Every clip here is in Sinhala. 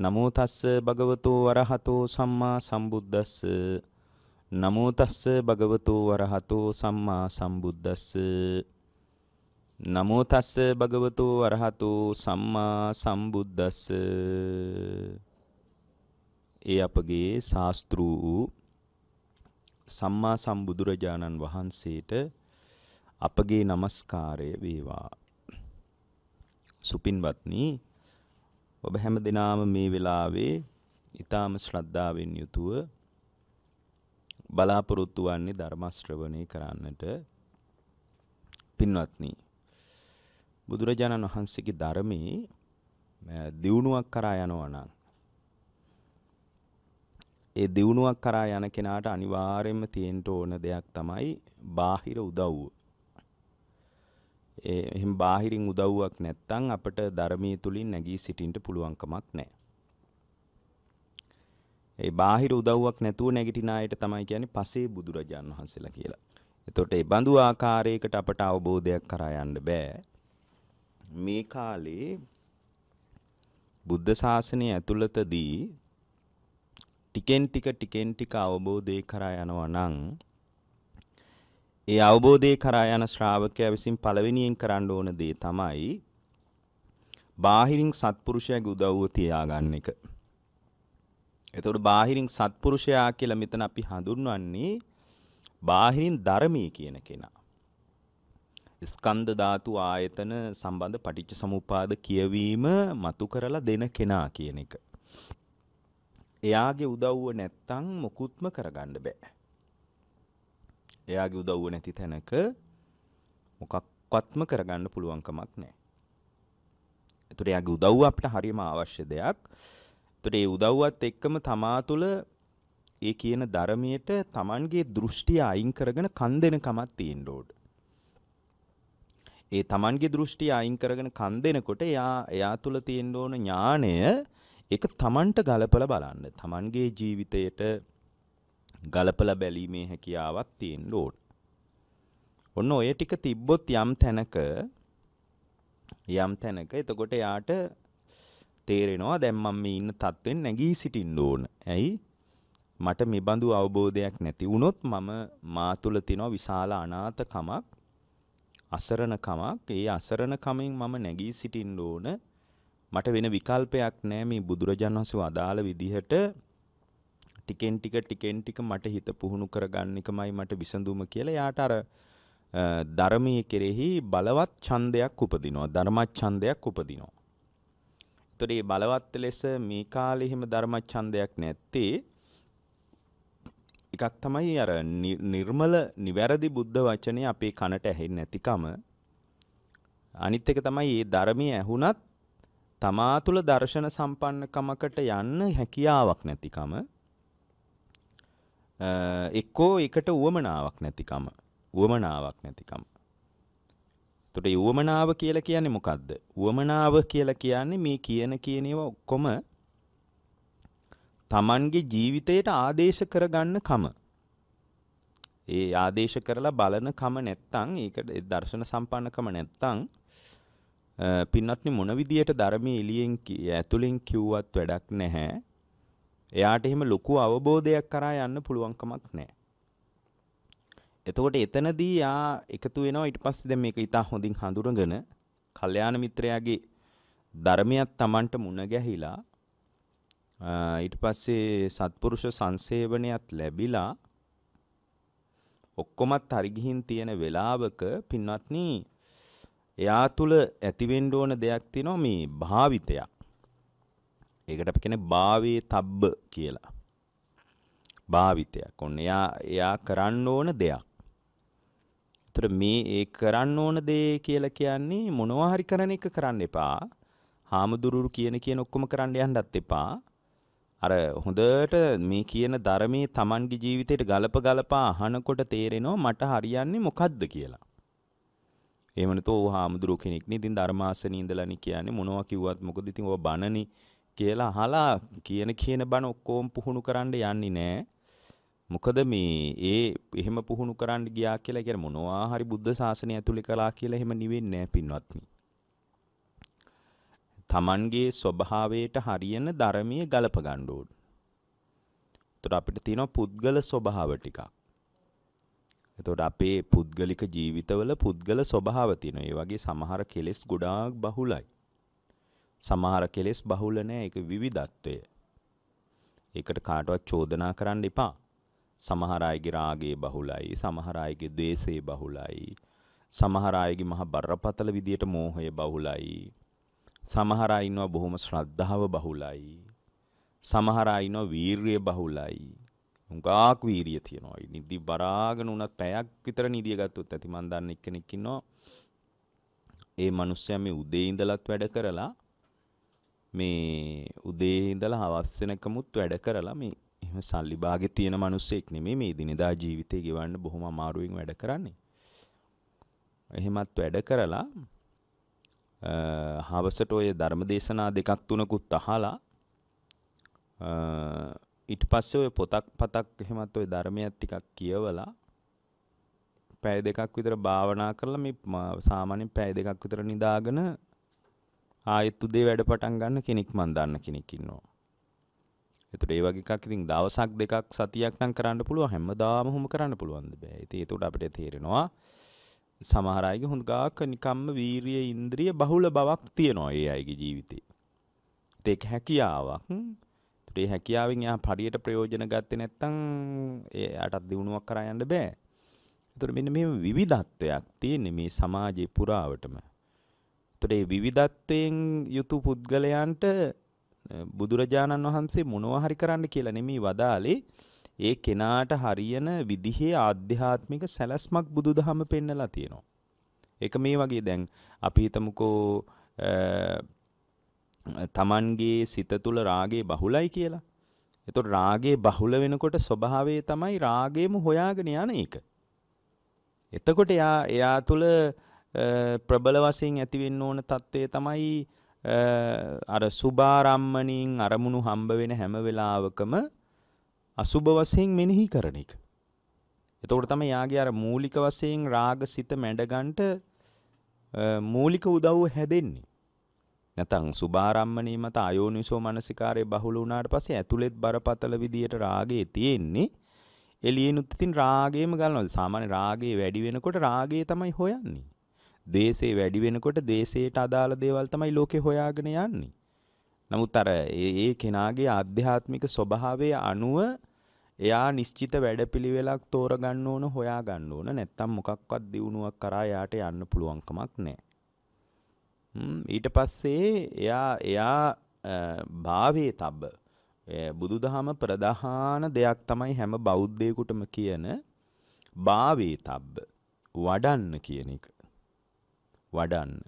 නමෝ තස්ස භගවතු වරහතෝ සම්මා සම්බුද්දස්ස නමෝ තස්ස භගවතු වරහතෝ සම්මා සම්බුද්දස්ස නමෝ තස්ස භගවතු වරහතෝ සම්මා සම්බුද්දස්ස ඒ අපගේ ශාස්ත්‍රු වූ සම්මා සම්බුදුරජාණන් වහන්සේට අපගේ নমස්කාරය වේවා සුපින්වත්නි ඔබ හැම දිනාම මේ වෙලාවේ ඊටාම ශ්‍රද්ධාවෙන් යුතුව බලාපොරොත්තු වන්නේ ධර්ම ශ්‍රවණය කරන්නට පින්වත්නි බුදුරජාණන් වහන්සේගේ ධර්මයේ දියුණුවක් කරා යනවා නම් ඒ දියුණුවක් කරා යන කෙනාට අනිවාර්යයෙන්ම තියෙන්න ඕන දෙයක් තමයි බාහිර උදව්ව. එහෙම බාහිරින් උදව්වක් නැත්තම් අපට ධර්මයේ තුලින් නැගී සිටින්න පුළුවන්කමක් නැහැ. ඒ බාහිර උදව්වක් නැතුව නැගිටින අයට තමයි කියන්නේ පසේ බුදුරජාන් වහන්සේලා කියලා. එතකොට ඒ බඳු ආකාරයකට අපට අවබෝධයක් කරා යන්න බෑ. මේ කාලේ බුද්ධ ශාසනය ඇතුළතදී ටිකෙන් ටික ටිකෙන් ටික අවබෝධය කරා යනවා නම් ඒ අවබෝධය කරා යන ශ්‍රාවකයා විසින් පළවෙනියෙන් කරන්න ඕන දේ තමයි බාහිරින් සත්පුරුෂයාගේ උදව්ව තියාගන්න එක. එතකොට බාහිරින් සත්පුරුෂයා කියලා මෙතන අපි හඳුන්වන්නේ බාහිරින් ධර්මී කියන කෙනා. ස්කන්ධ ධාතු ආයතන සම්බන්ධ පටිච්ච සමුපාද කියවීම මතු කරලා දෙන කෙනා කියන එක. එයාගේ උදව්ව නැත්තම් මොකුත්ම කරගන්න බෑ. එයාගේ උදව්ව නැති තැනක මොකක්වත්ම කරගන්න පුළුවන්කමක් නෑ. එතුට එයාගේ උදව්ව අපට හරිම අවශ්‍ය දෙයක්. එතකොට ඒ උදව්වත් එක්කම තමා තුළ ඒ කියන ධර්මයට Tamanගේ දෘෂ්ටිය අයින් කරගෙන කන් දෙනකමක් තියෙන්න ඕන. ඒ Tamanගේ දෘෂ්ටිය අයින් කරගෙන කන් දෙනකොට එයා එයා තුළ තියෙන්න ඕන ඥාණය ඒක Tamanට ගලපලා බලන්න. Tamanගේ ජීවිතයට ගලපලා බැලීමේ හැකියාවක් තියෙන්න ඕන. ඔන්න ඔය ටික තිබ්බොත් යම් තැනක යම් තැනක එතකොට යාට තේරෙනවා දැන් මම මේ ඉන්න තත්වෙන් නැගී සිටින්න ඕන. ඇයි? මට මේ බඳු අවබෝධයක් නැති වුණොත් මම මා තුළ තියෙන විශාල අනාථකමක් අසරණකමක් ඒ අසරණකමෙන් මම නැගී සිටින්න ඕන. මට වෙන විකල්පයක් නැහැ මේ බුදුරජාණන් වහන්සේ අදාළ විදිහට ටිකෙන් ටික ටිකෙන් ටික මට හිත පුහුණු කරගන්න එකමයි මට විසඳුම කියලා යාට අර ධර්මය කෙරෙහි බලවත් ඡන්දයක් උපදිනවා ධර්මච්ඡන්දයක් උපදිනවා. එතකොට මේ බලවත් ලෙස මේ කාලේ හිම ධර්මච්ඡන්දයක් නැත්තේ එකක් තමයි අර නිර්මල නිවැරදි බුද්ධ වචනය අපේ කනට ඇහෙන්නේ නැතිකම අනිත් එක තමයි මේ ධර්මයේ ඇහුණත් තමා තුළ දර්ශන සම්පන්නකමකට යන්න හැකියාවක් නැතිකම එක්කෝ එකට වුවමනාවක් නැතිකම වුවමනාවක් නැතිකම. තුට වුවමනාව කියල කියන්නේ මොකක්ද. වුවමනාව කියල කියන්නේ මේ කියන කියනව ඔක්කොම තමන්ගේ ජීවිතයට ආදේශ කරගන්න කම. ඒ ආදේශ කරලා බලන කම නැත්තං ඒකට දර්ශන සම්පන්නකම නැත්තං පින්නත්නි මොන විදියට ධර්මයේ එළියෙන් ඇතුලින් කිව්වත් වැඩක් නැහැ. එයාට එහෙම ලොකු අවබෝධයක් කරා යන්න පුළුවන්කමක් නැහැ. එතකොට එතනදී යා එකතු වෙනවා ඊට පස්සේ දැන් මේක ඉතා හොඳින් හඳුනගෙන කල්යාණ මිත්‍රයාගේ ධර්මයක් Tamanට මුණ ගැහිලා ඊට පස්සේ සත්පුරුෂ සංසේවනයත් ලැබිලා ඔක්කොමත් හරි ගිහින් තියෙන වෙලාවක පින්වත්නි එයා තුල ඇතිවෙන්න ඕන දෙයක් තියෙනවා මේ භාවිතයක් ඒකට අපි කියන්නේ භාවේ තබ්බ කියලා. භාවිතයක්. ඔන්න එයා එයා කරන්න ඕන දෙයක්. ඒතර මේ ඒ කරන්න ඕන දේ කියලා කියන්නේ මොනවා හරි කරන එක කරන්න එපා. හාමුදුරුවෝ කියන කියන ඔක්කොම කරන්න යන්නත් එපා. අර හොඳට මේ කියන ධර්මයේ Tamange ජීවිතයට ගලප ගලපා අහනකොට තේරෙනවා මට හරියන්නේ මොකද්ද කියලා. එහෙම නැතෝ හාමුදුරුවෝ කෙනෙක් නේ ඉතින් ධර්මාසනේ ඉඳලානේ කියන්නේ මොනවා කිව්වත් මොකද ඉතින් ඔය බණනේ කියලා අහලා කියන කියන බණ ඔක්කොම පුහුණු කරන්න යන්නේ නැහැ. මොකද මේ ඒ එහෙම පුහුණු කරන්න ගියා කියලා කියන්නේ මොනවා හරි බුද්ධ ශාසනය ඇතුලේ කළා කියලා එහෙම නිවෙන්නේ නැහැ පින්වත්නි. Tamanගේ ස්වභාවයට හරියන ධර්මීය ගලප ගන්න ඕන. ඒතර අපිට තියෙනවා පුද්ගල ස්වභාව ටිකක්. එතකොට අපේ පුද්ගලික ජීවිතවල පුද්ගල ස්වභාව තියෙනවා. ඒ වගේ සමහර කෙලෙස් ගොඩාක් බහුලයි. සමහර කෙලෙස් බහුල නෑ ඒක විවිධත්වය. ඒකට කාටවත් චෝදනා කරන්න එපා. සමහර අයගේ රාගයේ බහුලයි, සමහර අයගේ ද්වේෂයේ බහුලයි, සමහර අයගේ මහ බරපතල විදියට මෝහය බහුලයි. සමහර අය ඉන්නවා බොහොම ශ්‍රද්ධාව බහුලයි. සමහර අය ඉන්නවා වීරිය බහුලයි. හුඟාක් වීරිය තියෙනවා. නිදි බරාගෙන උනත් පැයක් විතර නිදිය ගත්තොත් ඇති මන් දන්න එක්කෙනෙක් ඉන්නවා. ඒ මිනිස්සයා මේ උදේ ඉඳලත් වැඩ කරලා මේ උදේ ඉඳලා හවස් වෙනකමුත් වැඩ කරලා මේ එහෙම සල්ලි භාගෙ තියෙන මිනිස්සෙක් නෙමෙයි මේ දිනදා ජීවිතේ ගෙවන්න බොහොම අමාරුවෙන් වැඩ කරන්නේ. එහෙමත් වැඩ කරලා හවසට ඔය ධර්මදේශනා දෙකක් තුනකුත් අහලා ඊට පස්සේ ඔය පොතක් පතක් එහෙමත් ඔය ධර්මයක් ටිකක් කියවලා පැය දෙකක් විතර භාවනා කරලා මේ සාමාන්‍යයෙන් පැය දෙකක් විතර නිදාගෙන ආයෙත් උදේ වැඩ පටන් ගන්න කෙනෙක් මන් දන්න කෙනෙක් ඉන්නවා. එතකොට ඒ වගේ එකක් ඉතින් දවසක් දෙකක් සතියක් නම් කරන්න පුළුවන් හැමදාම හොම කරන්න පුළුවන්ද බෑ. ඉතින් ඒකට අපිට තේරෙනවා සමහර අයගේ හොඳාක නිකම්ම වීරිය ඉන්ද්‍රිය බහුල බවක් තියෙනවා ඒ අයගේ ජීවිතේ. ඒක හැකියාවක්. ඒ හැකියාවෙන් එයා පරියට ප්‍රයෝජන ගත්තේ නැත්නම් එයාටත් දිනුවක් කරා යන්න බෑ. ඒතර මෙන්න මේ විවිධත්වයක් තියෙන මේ සමාජේ පුරාවටම. එතකොට මේ විවිධත්වයෙන් යුතු පුද්ගලයන්ට බුදුරජාණන් වහන්සේ මොනවා හරි කරන්න කියලා නෙමෙයි වදාලේ ඒ කෙනාට හරියන විදිහේ ආධ්‍යාත්මික සැලැස්මක් බුදුදහම පෙන්නලා තියෙනවා. ඒක මේ වගේ දැන් අපි හිතමුකෝ තමන්ගේ සිත තුළ රාගේ බහුලයි කියලා. එතකොට රාගේ බහුල වෙනකොට ස්වභාවය තමයි රාගයම හොයාගෙන යන එක. එතකොට එයා එයා තුළ ප්‍රබල වසින් ඇතිවෙන්න ඕන තත්ත්වය තමයි අර සුභාරම්මණින් අරමුණු හම්බ වෙන හැම වෙලාවකම අසුභ වශයෙන් මෙනෙහි කරන එක. එතකොට තමයි යාගේ අර මූලික වශයෙන් රාගසිත මැඩගන්ට මූලික උදව්ව හැදෙන්නේ. නැතන් සුභාරම්මණී මත අයෝනිසෝ මනසිකාරය බහුල වුණාට පස්සේ ඇතුළෙත් බරපතල විදියට රාගේ තියෙන්නේ. එළියෙනුත් ඉතින් රාගයම ගන්නවා. සාමාන්‍ය රාගේ වැඩි වෙනකොට රාගේ තමයි හොයන්නේ. දේශේ වැඩි වෙනකොට දේශයට අදාළ දේවල් තමයි ලෝකේ හොයාගෙන යන්නේ. නමුත් අර ඒ කෙනාගේ ආධ්‍යාත්මික ස්වභාවය අනුව එයා නිශ්චිත වැඩපිළිවෙලක් තෝරගන්න ඕන හොයාගන්න ඕන නැත්තම් මොකක්වත් දියුණුවක් කරා යාට යන්න පුළුවන් කමක් නැහැ. ඊට පස්සේ එයා එයා භාවයේ තබ්බ බුදුදහම ප්‍රධාන දෙයක් තමයි හැම බෞද්ධයෙකුටම කියන භාවයේ තබ්බ වඩන්න කියන එක. වඩන්න.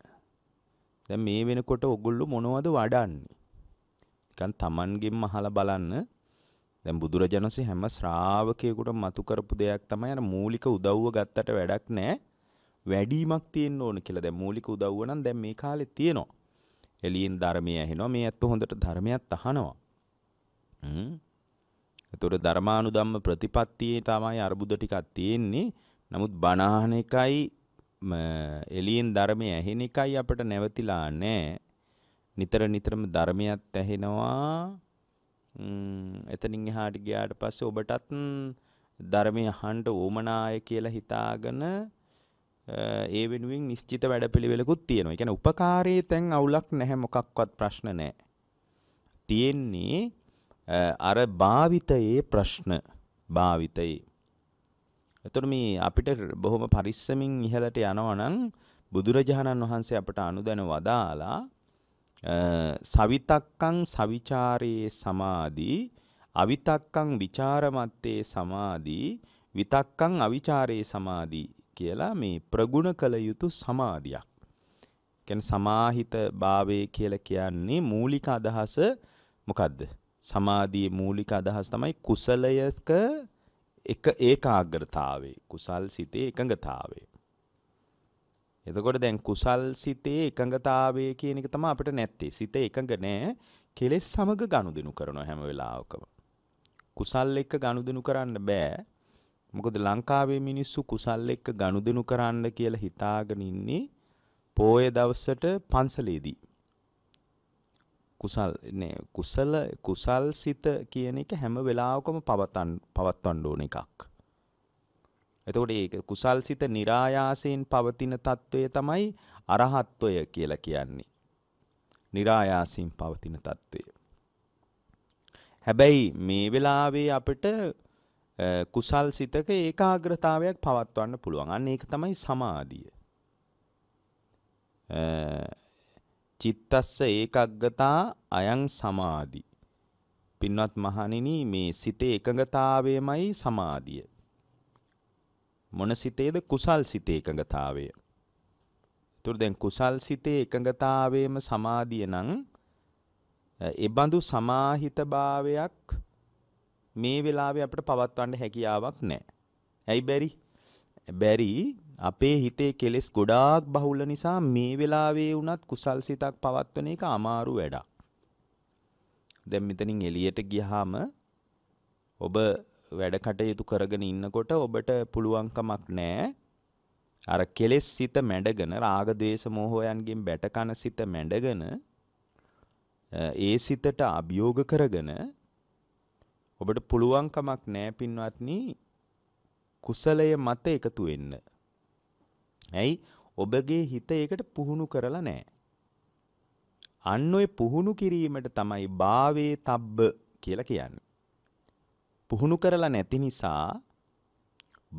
දැන් මේ වෙනකොට ඔගොල්ලෝ මොනවද වඩන්නේ? නිකන් Tamanගෙන් අහලා බලන්න. දැන් බුදුරජාණන්සේ හැම ශ්‍රාවකයෙකුට මතු කරපු දෙයක් තමයි අර මූලික උදව්ව ගත්තට වැඩක් නැහැ. වැඩිමක් තියෙන්න ඕන කියලා. දැන් මූලික උදව්ව නම් දැන් මේ කාලේ තියෙනවා. එළියෙන් ධර්මය ඇහෙනවා. මේ ඇත්ත හොඳට ධර්මයක් අහනවා. හ්ම්. එතකොට ධර්මානුධම්ම ප්‍රතිපත්තියේ තමයි අරුබුද ටිකක් තියෙන්නේ. නමුත් බණහන එකයි එලියෙන් ධර්මය ඇහෙන එකයි අපිට නැවතිලා නැහැ. නිතර නිතරම ධර්මයක් ඇහෙනවා. එතනින් එහාට ගියාට පස්සේ ඔබටත් ධර්මය අහන්න ඕමනාය කියලා හිතාගෙන ඒ වෙනුවෙන් නිශ්චිත වැඩපිළිවෙලකුත් තියෙනවා. ඒ කියන්නේ උපකාරයේ තැන් අවුලක් නැහැ මොකක්වත් ප්‍රශ්න නැහැ. තියෙන්නේ අර භාවිතයේ ප්‍රශ්න භාවිතයේ එතකොට මේ අපිට බොහොම පරිස්සමින් ඉහළට යනවනම් බුදුරජාණන් වහන්සේ අපට අනුදැන වදාලා සවිතක්කං සවිචාරයේ සමාධී අවිතක්කං ਵਿਚාරමත්තේ සමාධී විතක්කං අවිචාරයේ සමාධී කියලා මේ ප්‍රගුණ කළ යුතු සමාධියක්. කියන්නේ සමාහිත භාවයේ කියලා කියන්නේ මූලික අදහස මොකද්ද? සමාධියේ මූලික අදහස තමයි කුසලයක එක ඒකාග්‍රතාවේ කුසල් සිතේ එකඟතාවේ. එතකොට දැන් කුසල් සිතේ එකඟතාවය කියන එක තමයි අපිට නැත්තේ. සිත එකඟ නෑ. කෙලෙස් සමග ගනුදෙනු කරනවා හැම වෙලාවකම. කුසල් එක්ක ගනුදෙනු කරන්න බෑ. මොකද ලංකාවේ මිනිස්සු කුසල් එක්ක ගනුදෙනු කරන්න කියලා හිතාගෙන ඉන්නේ පෝය දවසට පන්සලේදී. කුසල් කුසල කුසල් සිත කියන එක හැම වෙලාවකම පවතන් පවත්වන්න ඕන එකක්. එතකොට ඒ කුසල් සිත નિરાයාසයෙන් පවතින తত্ত্বය තමයි අරහත්වය කියලා කියන්නේ. નિરાයාසයෙන් පවතින తত্ত্বය. හැබැයි මේ වෙලාවේ අපිට කුසල් සිතක ඒකාග්‍රතාවයක් පවත්වන්න පුළුවන්. අන්න ඒක තමයි සමාධිය. චිත්තස්ස ඒකග්ගතා අයං සමාධි. පින්වත් මහණෙනි මේ සිතේ එකඟතාවයමයි සමාධිය. මොන සිතේද කුසල් සිතේ එකඟතාවය. එතකොට දැන් කුසල් සිතේ එකඟතාවයම සමාධිය නම් ඒබඳු සමාහිතභාවයක් මේ වෙලාවේ අපිට පවත්වන්න හැකියාවක් නැහැ. ඇයි බැරි? බැරි අපේ හිතේ කෙලෙස් ගොඩාක් බහුල නිසා මේ වෙලාවේ වුණත් කුසල් සිතක් පවත්වන එක අමාරු වැඩක්. දැන් මෙතනින් එළියට ගියාම ඔබ වැඩ කටයුතු කරගෙන ඉන්නකොට ඔබට පුළුවන්කමක් නැහැ අර කෙලෙස් සිත මැඩගෙන රාග ద్వේස මෝහයන්ගෙන් බැටකන සිත මැඩගෙන ඒ සිතට අභියෝග කරගෙන ඔබට පුළුවන්කමක් නැහැ පින්වත්නි කුසලය මත එකතු වෙන්න. ඇයි? ඔබගේ හිත ඒකට පුහුණු කරලා නැහැ. අන්න ඔය පුහුණු කිරීමට තමයි භාවේ තබ්බ කියලා කියන්නේ. පුහුණු කරලා නැති නිසා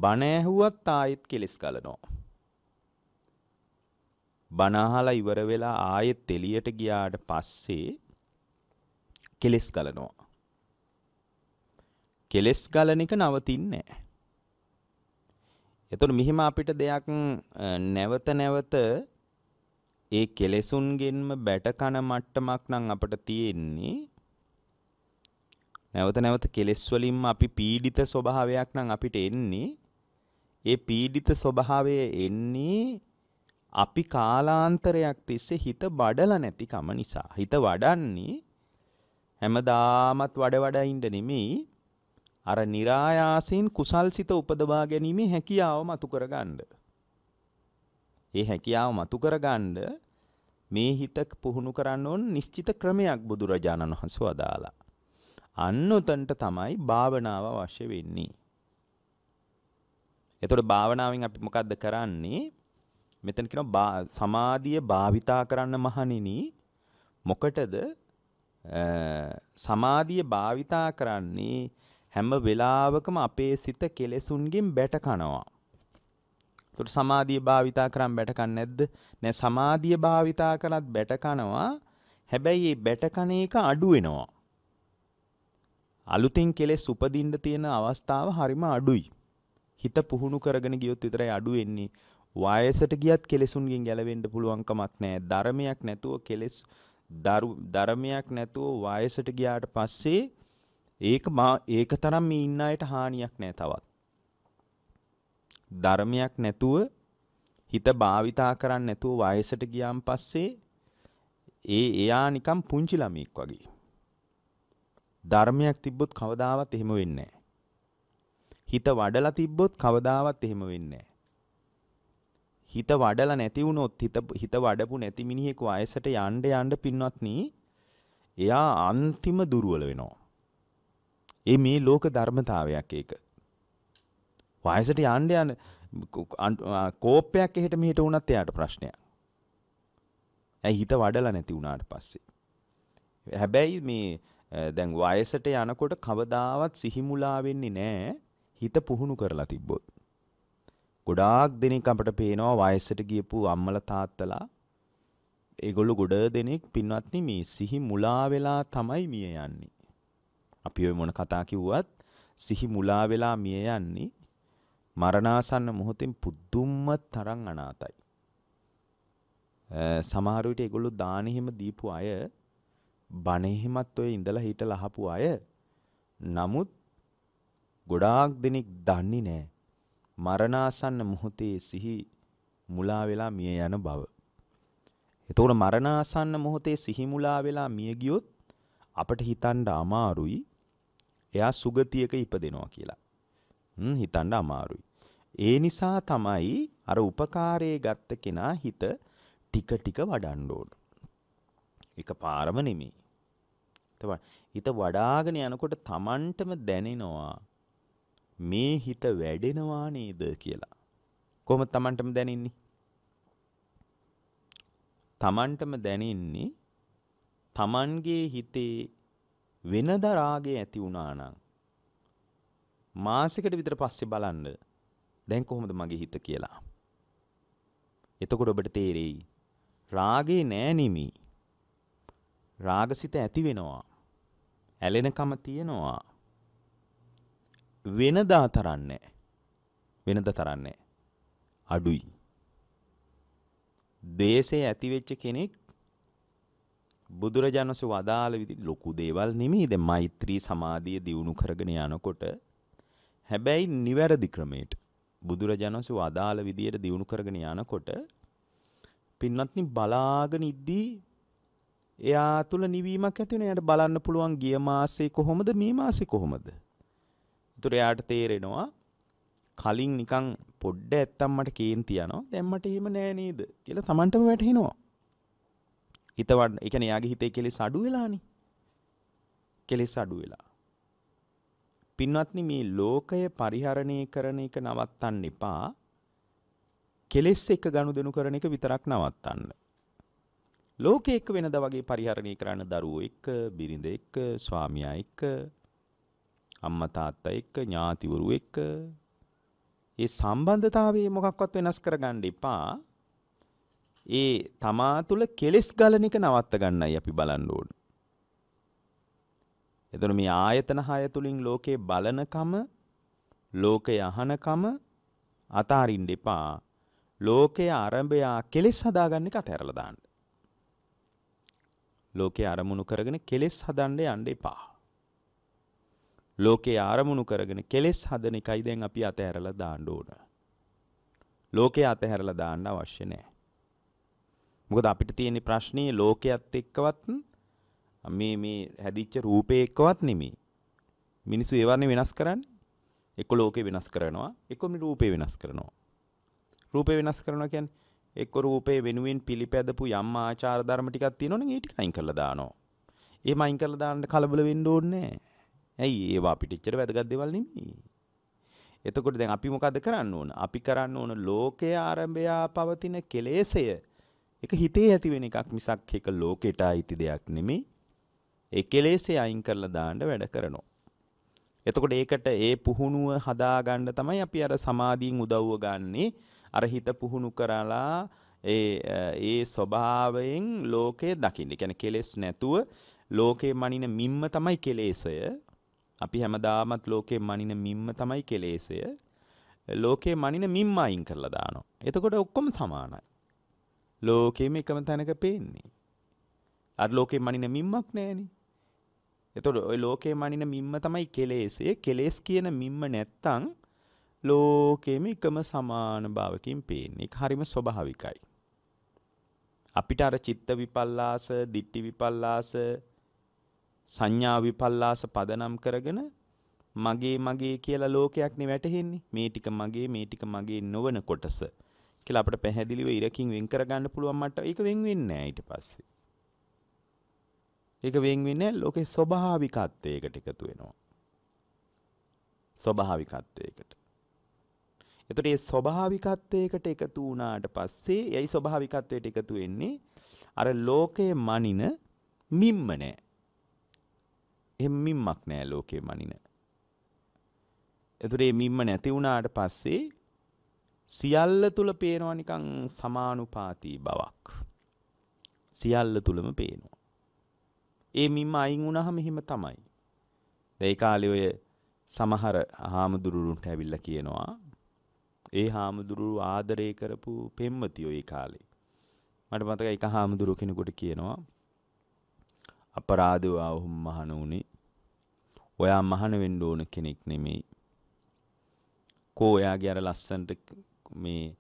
බණ ඇහුවත් ආයෙත් කෙලස් ගලනවා. බණ අහලා ඉවර වෙලා ආයෙත් එළියට ගියාට පස්සේ කෙලස් ගලනවා. කෙලස් ගලන එක නවතින්නේ නැහැ. එතකොට මෙහිම අපිට දෙයක් නැවත නැවත ඒ කෙලෙසුන්ගෙන්ම බැටකන මට්ටමක් නම් අපට තියෙන්නේ නැවත නැවත කෙලෙස් වලින්ම අපි පීඩිත ස්වභාවයක් නම් අපිට එන්නේ ඒ පීඩිත ස්වභාවය එන්නේ අපි කාලාන්තරයක් තිස්සේ හිත බඩලා නැතිකම නිසා හිත වඩන්නේ හැමදාමත් වඩ වඩා ඉන්න නෙමෙයි අර નિરાයාසයෙන් කුසල් සිත උපදවා ගැනීමේ හැකියාව මතු කරගන්න. ඒ හැකියාව මතු කරගන්න මේ හිත පුහුණු කරන්න ඕන නිශ්චිත ක්‍රමයක් බුදුරජාණන් වහන්සේ වදාලා. අන්න උතන්ට තමයි භාවනාව අවශ්‍ය වෙන්නේ. එතකොට භාවනාවෙන් අපි මොකද්ද කරන්නේ? මෙතන කියනවා සමාධිය භාවිතා කරන්න මහණෙනි. මොකටද? සමාධිය භාවිතා කරන්නේ හැම වෙලාවකම අපේ සිත කෙලෙසුන්ගෙන් බැට කනවා. එතකොට සමාධිය භාවිතා කරන් බැට කන්නේ නැද්ද? නෑ සමාධිය භාවිතා කරලත් බැට කනවා. හැබැයි මේ බැට කන එක අඩු වෙනවා. අලුතින් කෙලෙස් උපදින්න තියෙන අවස්ථාව හරිම අඩුයි. හිත පුහුණු කරගෙන ගියොත් විතරයි අඩු වෙන්නේ. වයසට ගියත් කෙලෙසුන්ගෙන් ගැලවෙන්න පුළුවන්කමක් නැහැ. ධර්මයක් නැතුව කෙලෙස් ධර්මයක් නැතුව වයසට ගියාට පස්සේ ඒක මා ඒක තරම් මේ ඉන්න අයට හානියක් නෑ තවත්. ධර්මයක් නැතුව හිත භාවිතා කරන්න නැතුව වයසට ගියාන් පස්සේ ඒ එයා නිකම් පුංචි ළමෙක් වගේ. ධර්මයක් තිබ්බොත් කවදාවත් එහෙම වෙන්නේ හිත වඩලා තිබ්බොත් කවදාවත් එහෙම වෙන්නේ හිත වඩලා නැති වුණොත් හිත හිත වඩපු නැති මිනිහෙකු වයසට යන්න යන්න පින්වත්නි එයා අන්තිම දුර්වල වෙනවා. ඒ මේ ලෝක ධර්මතාවයක් ඒක. වයසට යන්න යන කෝපයක් එහෙට මෙහෙට වුණත් එයාට ප්‍රශ්නයක්. ඇයි හිත වඩලා නැති වුණාට පස්සේ. හැබැයි මේ දැන් වයසට යනකොට කවදාවත් සිහිමුලා වෙන්නේ නැහැ හිත පුහුණු කරලා තිබ්බොත්. ගොඩාක් දෙනෙක් අපට පේනවා වයසට ගියපු අම්මලා තාත්තලා ඒගොල්ලෝ ගොඩ දෙනෙක් පින්වත්නි මේ සිහි මුලා වෙලා තමයි මිය යන්නේ. අපි ඔය මොන කතා කිව්වත් සිහි මුලා වෙලා මිය යන්නේ මරණාසන්න මොහොතෙන් පුදුම්ම තරම් අනාතයි. සමහර විට ඒගොල්ලෝ දාන එහෙම දීපු අය බණ එහෙමත් ඔය ඉඳලා හිට ලහපු අය නමුත් ගොඩාක් දෙනෙක් දන්නේ නැහැ මරණාසන්න මොහොතේ සිහි මුලා වෙලා මිය යන බව. එතකොට මරණාසන්න මොහොතේ සිහි මුලා වෙලා මිය ගියොත් අපිට හිතන්න අමාරුයි එයා සුගතියක ඉපදෙනවා කියලා. හ්ම් හිතන්න අමාරුයි. ඒ නිසා තමයි අර උපකාරයේ ගත්ත කෙනා හිත ටික ටික වඩන්න ඕන. එකපාරම නෙමෙයි. තව හිත වඩාගෙන යනකොට Tamanටම දැනෙනවා මේ හිත වැඩෙනවා නේද කියලා. කොහොමද Tamanටම දැනෙන්නේ? Tamanටම දැනෙන්නේ Tamanගේ හිතේ වෙනදා රාගය ඇති වුණා නම් මාසෙකට විතර පස්සේ බලන්න දැන් කොහොමද මගේ හිත කියලා. එතකොට ඔබට තේරෙයි රාගේ නෑ නිමි. රාගසිත ඇති වෙනවා. ඇලෙනකම තියෙනවා. වෙනදා තරන්නේ. වෙනදා තරන්නේ. අඩුයි. දේශේ ඇති වෙච්ච කෙනෙක් බුදුරජාණන්ස වදාළ විදි ලොකු දේවල් නෙමෙයි දැන් මෛත්‍රී සමාධිය දියුණු කරගෙන යනකොට හැබැයි නිවැරදි ක්‍රමයට බුදුරජාණන්ස වදාළ විදියට දියුණු කරගෙන යනකොට පින්වත්නි බලාගෙන ඉද්දී එයා තුල නිවීමක් ඇති වෙන එයාට බලන්න පුළුවන් ගිය මාසේ කොහොමද මේ මාසේ කොහොමද ඒතර එයාට තේරෙනවා කලින් නිකන් පොඩ්ඩ ඇත්තම් මට කේන්ති යනවා දැන් මට එහෙම නෑ නේද කියලා Tamanටම වැටහෙනවා හිතවන්න ඒ කියන්නේ එයාගේ හිතේ කෙලෙස් අඩු වෙලානේ. කෙලෙස් අඩු වෙලා. පින්වත්නි මේ ලෝකය පරිහරණය කරන එක නවත්තන්න එපා. කෙලෙස් එක්ක ගනුදෙනු කරන එක විතරක් නවත්තන්න. ලෝකේ එක්ක වෙනද වගේ පරිහරණය කරන දරුවෝ එක්ක, බිරිඳ එක්ක, ස්වාමියා එක්ක, අම්මා තාත්තා එක්ක, ඥාතිවරු එක්ක, ඒ සම්බන්ධතාවයේ මොකක්වත් වෙනස් කරගන්න එපා. ඒ තමා තුළ කෙලෙස් ගලන එක නවත්ත ගන්නයි අපි බලන්න ඕන. එතකොට මේ ආයතන හය තුලින් ලෝකේ බලනකම ලෝකේ අහනකම අතාරින්න එපා. ලෝකයේ ආරම්භයා කෙලෙස් හදාගන්න එක අතහැරලා දාන්න. ලෝකේ අරමුණු කරගෙන කෙලෙස් හදන්න යන්න එපා. ලෝකේ ආරමුණු කරගෙන කෙලෙස් හදන එකයි දැන් අපි අතහැරලා දාන්න ඕන. ලෝකේ අතහැරලා දාන්න අවශ්‍ය නැහැ. මොකද අපිට තියෙන ප්‍රශ්නේ ලෝකයේත් එක්කවත් මේ මේ හැදිච්ච රූපේ එක්කවත් නෙමෙයි. මිනිස්සු ඒවන්නේ වෙනස් කරන්නේ. එක්ක ලෝකේ වෙනස් කරනවා, එක්ක මේ රූපේ වෙනස් කරනවා. රූපේ වෙනස් කරනවා කියන්නේ එක්ක රූපේ වෙනුවෙන් පිළිපැදපු යම් ආචාර ධර්ම ටිකක් තියෙනවනම් ඒ ටික අයින් කරලා දානවා. එහෙම අයින් කරලා දාන්න කලබල වෙන්න ඕනේ නැහැ. ඇයි ඒවා අපිට එච්චර වැදගත් දේවල් නෙමෙයි. එතකොට දැන් අපි මොකද කරන්න ඕන? අපි කරන්න ඕන ලෝකයේ ආරම්භය පවතින කෙලෙසය ඒක හිතේ ඇතිවෙන එකක් මිසක් ඒක ලෝකෙට අයිති දෙයක් නෙමෙයි. ඒ කෙලෙසේ අයින් කරලා දාන්න වැඩ කරනවා. එතකොට ඒකට ඒ පුහුණුව හදාගන්න තමයි අපි අර සමාධියෙන් උදව්ව ගන්නේ. අර හිත පුහුණු කරලා ඒ ඒ ස්වභාවයෙන් ලෝකය දකින්න. ඒ කියන්නේ කෙලෙස් නැතුව ලෝකේ මනින මිම්ම තමයි කෙලෙසය. අපි හැමදාමත් ලෝකේ මනින මිම්ම තමයි කෙලෙසය. ලෝකේ මනින මිම්ම අයින් කරලා දානවා. එතකොට ඔක්කොම සමානයි. ලෝකෙම එකම තැනක පේන්නේ. අර ලෝකේ මනින මිම්මක් නෑනේ. එතකොට ওই ලෝකේ මනින මිම්ම තමයි කෙලෙස්. ඒ කෙලෙස් කියන මිම්ම නැත්තම් ලෝකෙම එකම සමාන භාවකින් පේන්නේ. හරිම ස්වභාවිකයි. අපිට අර චිත්ත විපල්ලාස, දිට්ටි විපල්ලාස, සංඥා විපල්ලාස පදනම් කරගෙන මගේ මගේ කියලා ලෝකයක් නේ වැටහෙන්නේ. මේ ටික මගේ, මේ ටික මගේ නොවන කොටස. කියලා අපිට පැහැදිලිව ඉරකින් වෙන් කරගන්න පුළුවන් මට ඒක වෙන් වෙන්නේ නැහැ ඊට පස්සේ. ඒක වෙන් වෙන්නේ ලෝකේ ස්වභාවිකත්වයකට එකතු වෙනවා. ස්වභාවිකත්වයකට. එතකොට මේ ස්වභාවිකත්වයකට එකතු වුණාට පස්සේ යයි ස්වභාවිකත්වයට එකතු වෙන්නේ අර ලෝකයේ මනින මිම්ම නැහැ. එහෙම මිම්මක් නැහැ ලෝකයේ මනින. එතකොට මේ මිම්ම නැති වුණාට පස්සේ සියල්ල තුල පේනවා නිකන් සමානුපාතී බවක්. සියල්ල තුලම පේනවා. ඒ මිම අයින් වුණාම හිම තමයි. දැන් කාලේ ඔය සමහර හාමුදුරුවන්ට ඇවිල්ලා කියනවා ඒ හාමුදුරුවෝ ආදරය කරපු පෙම්වතියෝ ඒ කාලේ. මට මතකයි එක හාමුදුරුව කෙනෙකුට කියනවා අපරාධව ඔහුම මහන උනේ. ඔයා මහන වෙන්න ඕන කෙනෙක් නෙමෙයි. කෝ ඔයාගේ අර ලස්සනට මේ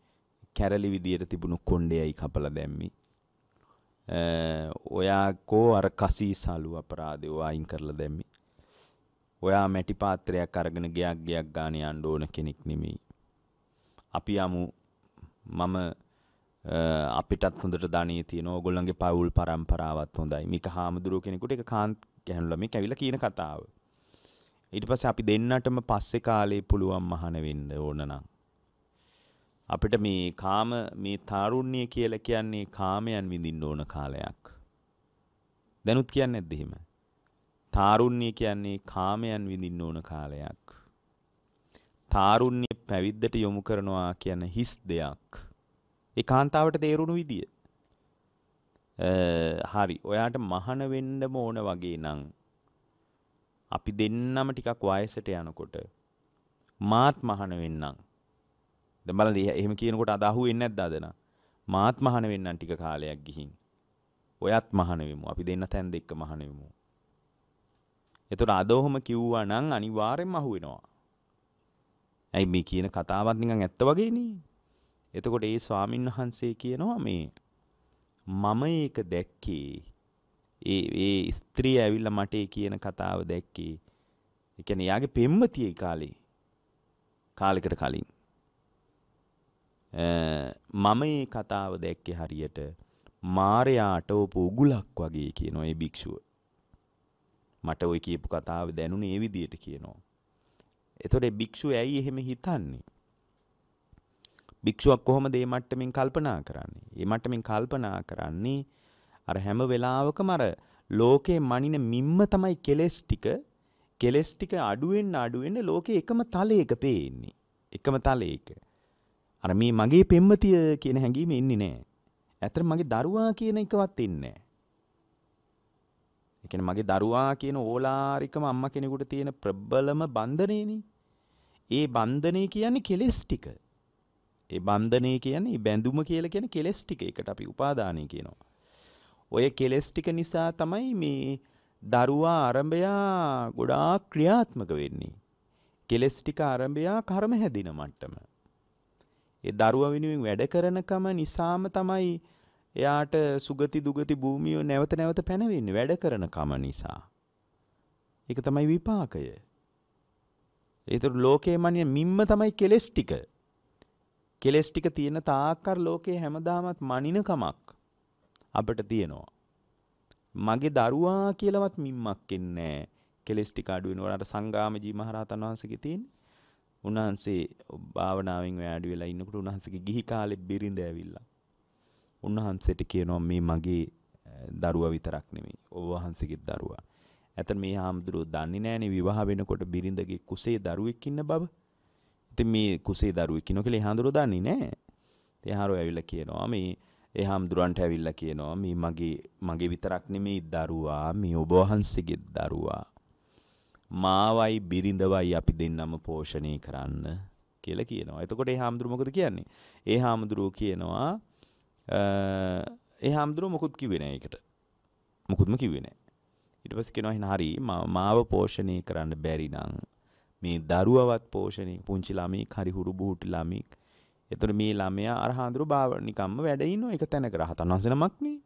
කැරලි විදියට තිබුණු කොණ්ඩයයි කපලා දැම්මි. ඔයා කෝ අර කසී සලු අපරාධය වයින් කරලා දැම්මි. ඔයා මැටි පාත්‍රයක් අරගෙන ගයක් ගයක් ගානේ යන්න ඕන කෙනෙක් නෙමෙයි. අපි යමු මම අපිටත් හොඳට ධනිය තියෙන ඕගොල්ලන්ගේ පවුල් පරම්පරාවත් හොඳයි. මේක හාමුදුරුව කෙනෙකුට ඒක කාන්ත් ගැහනුලා මේ කැවිලා කියන කතාව. ඊට පස්සේ අපි දෙන්නටම පස්සේ කාලේ පුළුවන් මහාන වෙන්න ඕන නම්. අපිට මේ කාම මේ තාරුණ්‍ය කියලා කියන්නේ කාමයන් විඳින්න ඕන කාලයක්. දැනුත් කියන්නේ නැද්ද එහෙම? තාරුණ්‍ය කියන්නේ කාමයන් විඳින්න ඕන කාලයක්. තාරුණ්‍ය පැවිද්දට යොමු කරනවා කියන හිස් දෙයක්. ඒ කාන්තාවට තේරුණු විදිය. හරි. ඔයාට මහන වෙන්නම ඕන වගේ නම් අපි දෙන්නම ටිකක් වයසට යනකොට මාත් මහන වෙන්නම්. දැන් බලන්න එහෙම කියනකොට අද අහුවෙන්නේ නැද්ද අදන මාත් මහාන වෙන්නම් ටික කාලයක් ගිහින් ඔයත් මහාන වෙමු අපි දෙන්න තැන් දෙක මහාන වෙමු එතකොට අද ඔහොම කිව්වා නම් අනිවාර්යෙන්ම අහුවෙනවා ඇයි මේ කියන කතාවත් නිකන් ඇත්ත වගේනේ එතකොට ඒ ස්වාමින් වහන්සේ කියනවා මේ මම ඒක දැක්කේ ඒ ඒ ස්ත්‍රිය ඇවිල්ලා මට කියන කතාව දැක්කේ. ඒ කියන්නේ යාගේ පෙම්මතියේ කාලේ කාලෙකට කලින්. මම මේ කතාව දැක්කේ හරියට මාරයාට ඕපු උගුලක් වගේ කියනවා ඒ භික්ෂුව. මට ওই කියපු කතාව දැනුනේ ඒ විදියට කියනවා. එතකොට භික්ෂුව ඇයි එහෙම හිතන්නේ? භික්ෂුවක් කොහොමද මේ මට්ටමින් කල්පනා කරන්නේ? මේ මට්ටමින් කල්පනා කරන්නේ අර හැම වෙලාවකම අර ලෝකේ මනින මිම්ම තමයි කෙලස් ටික කෙලස් ටික අඩුවෙන් අඩුවෙන් ලෝකේ එකම තලයක පේන්නේ. එකම තලයක. අර මේ මගේ පෙම්මතිය කියන හැඟීම එන්නේ නෑ. ඇත්තට මගේ දරුවා කියන එකවත් ඉන්නේ නෑ. ඒ කියන්නේ මගේ දරුවා කියන ඕලාරිකම අම්මා කෙනෙකුට තියෙන ප්‍රබලම බන්ධනේනේ. ඒ බන්ධනේ කියන්නේ කෙලෙස් ටික. ඒ බන්ධනේ කියන්නේ බැඳුම කියලා කියන කෙලෙස් ටික. ඒකට අපි උපාදානය කියනවා. ඔය කෙලෙස් ටික නිසා තමයි මේ දරුවා ආරම්භයා ගොඩාක් ක්‍රියාත්මක වෙන්නේ. කෙලෙස් ටික ආරම්භයා කර්ම හැදින මට්ටම. ඒ දරුවා වෙනුවෙන් වැඩ කරනකම නිසාම තමයි එයාට සුගති දුගති භූමිය නැවත නැවත පැනවෙන්නේ වැඩ කරනකම නිසා. ඒක තමයි විපාකය. ඒතර ලෝකේ මනිය මිම්ම තමයි කෙලස් ටික. කෙලස් ටික තියෙන තාක්කර් ලෝකේ හැමදාමත් මනිනකමක් අපිට තියෙනවා. මගේ දරුවා කියලාවත් මිම්මක් ඉන්නේ නැහැ. කෙලස් ටික අඩු වෙනවාට සංගාමජී මහරහතන් වහන්සේගේ තියෙන්නේ උන්වහන්සේ භාවනාවෙන් වැඩි වෙලා ඉන්නකොට උන්වහන්සේගේ ගිහි කාලේ බිරිඳ ඇවිල්ලා උන්වහන්සේට කියනවා මේ මගේ දරුවා විතරක් නෙමෙයි ඔබ වහන්සේගේ දරුවා. ඇතන මේ හාමුදුරුවෝ දන්නේ නැහනේ විවාහ වෙනකොට බිරිඳගේ කුසේ දරුවෙක් ඉන්න බබ. ඉතින් මේ කුසේ දරුවෙක් ඉන්නෝ කියලා හාමුදුරුවෝ දන්නේ නැහැ. ඉතින් හාරෝ ඇවිල්ලා කියනවා මේ ඒ හාමුදුරන්ට ඇවිල්ලා කියනවා මේ මගේ මගේ විතරක් නෙමෙයි දරුවා මේ ඔබ වහන්සේගේ දරුවා. මාවයි බිරිඳවයි අපි දෙන්නම පෝෂණය කරන්න කියලා කියනවා. එතකොට ඒ හාමුදුරුව මොකද කියන්නේ? ඒ හාමුදුරුව කියනවා ඒ හාමුදුරුව මොකුත් කිව්වේ නැහැ ඒකට. මොකුත්ම කිව්වේ නැහැ. ඊට පස්සේ කියනවා එහෙනම් හරි මාව පෝෂණය කරන්න බැරි නම් මේ දරුවවත් පෝෂණය පුංචි ළමෙක් හරි හුරු බුහුටි ළමෙක්. එතකොට මේ ළමයා අර හාමුදුරුව බාව නිකම්ම වැඩ ඉන්නවා එක තැනක රහතන් වහන්සේ නමක් නේ.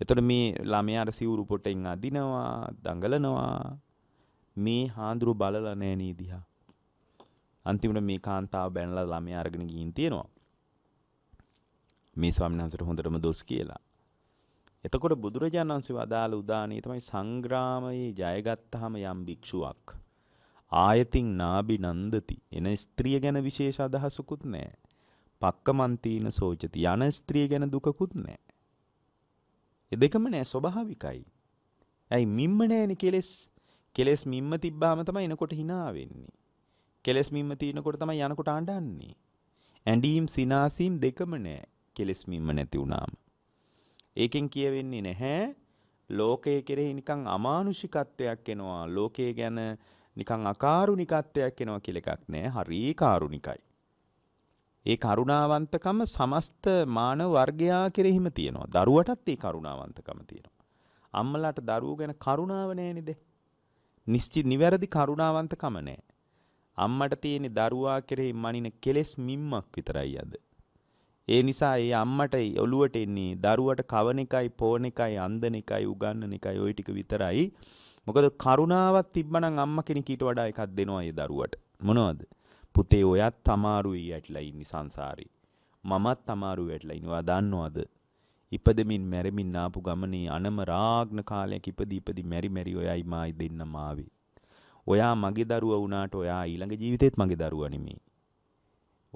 එතකොට මේ ළමයා අර සිවුරු පොටෙන් අදිනවා, දඟලනවා, මේ හාන්දුරු බලලා නෑ නේ දිහා. අන්තිමට මේ කාන්තාව බැනලා ළමයා අරගෙන ගිහින් තියෙනවා. මේ ස්වාමීන් වහන්සේට හොඳටම දොස් කියලා. එතකොට බුදුරජාණන් වහන්සේ අදාළ උදානයේ තමයි සංග්‍රාමයේ ජයගත්තාම යම් භික්ෂුවක් ආයතින් නාබි නන්දති එන ස්ත්‍රිය ගැන විශේෂ අදහසකුත් නෑ. පක්කමන්තීන සෝචති යන ස්ත්‍රිය ගැන දුකකුත් නෑ. එ දෙකම නෑ ස්වභාවිකයි. ඇයි මිම්ම නෑන කෙලෙස් කෙලෙස් මින්ම තිබ්බාම තමයි එනකොට hina වෙන්නේ. කෙලෙස් මින්ම තිනකොට තමයි යනකොට අඬන්නේ. ඇඬීම් සිනාසීම් දෙකම නෑ කෙලෙස් මින්ම නැති වුණාම. ඒකෙන් කියවෙන්නේ නැහැ ලෝකයේ කෙරෙහි නිකං අමානුෂිකත්වයක් එනවා ලෝකයේ ගැන නිකං අකාරුණිකත්වයක් එනවා කියල එකක් නෑ හරි කාරුණිකයි. ඒ කරුණාවන්තකම සමස්ත මානව වර්ගයා කෙරෙහිම තියෙනවා දරුවටත් ඒ කරුණාවන්තකම තියෙනවා. අම්මලාට දරුවෝ ගැන කරුණාව නෑනිදේ නිශ්චි නිවැරදි කරුණාවන්තකම නෑ. අම්මට තියෙන දරුවා කෙරෙහි මනින කෙලෙස් මිම්මක් විතරයි අද. ඒ නිසා ඒ අම්මට ඔළුවට එන්නේ දරුවට කවන එකයි පෝන එකයි අන්දන එකයි උගන්නන එකයි ওই ටික විතරයි. මොකද කරුණාවක් තිබ්බනම් අම්මා කෙනෙක් ඊට වඩා එකක් දෙනවා ඒ දරුවට. මොනවද? පුතේ ඔයත් අමාරුයි ඇట్లా ඉන්නේ සංසාරේ. මමත් අමාරුයි ඇట్లా ඉනවා දන්නවද? ඉපදමින් මැරමින් ආපු ගමනේ අනමරාග්න කාලයක් ඉපදි ඉපදි මැරි මැරි ඔයයි මායි දෙන්නම ආවේ. ඔයා මගේ දරුවා වුණාට ඔයා ඊළඟ ජීවිතේත් මගේ දරුවා නෙමෙයි.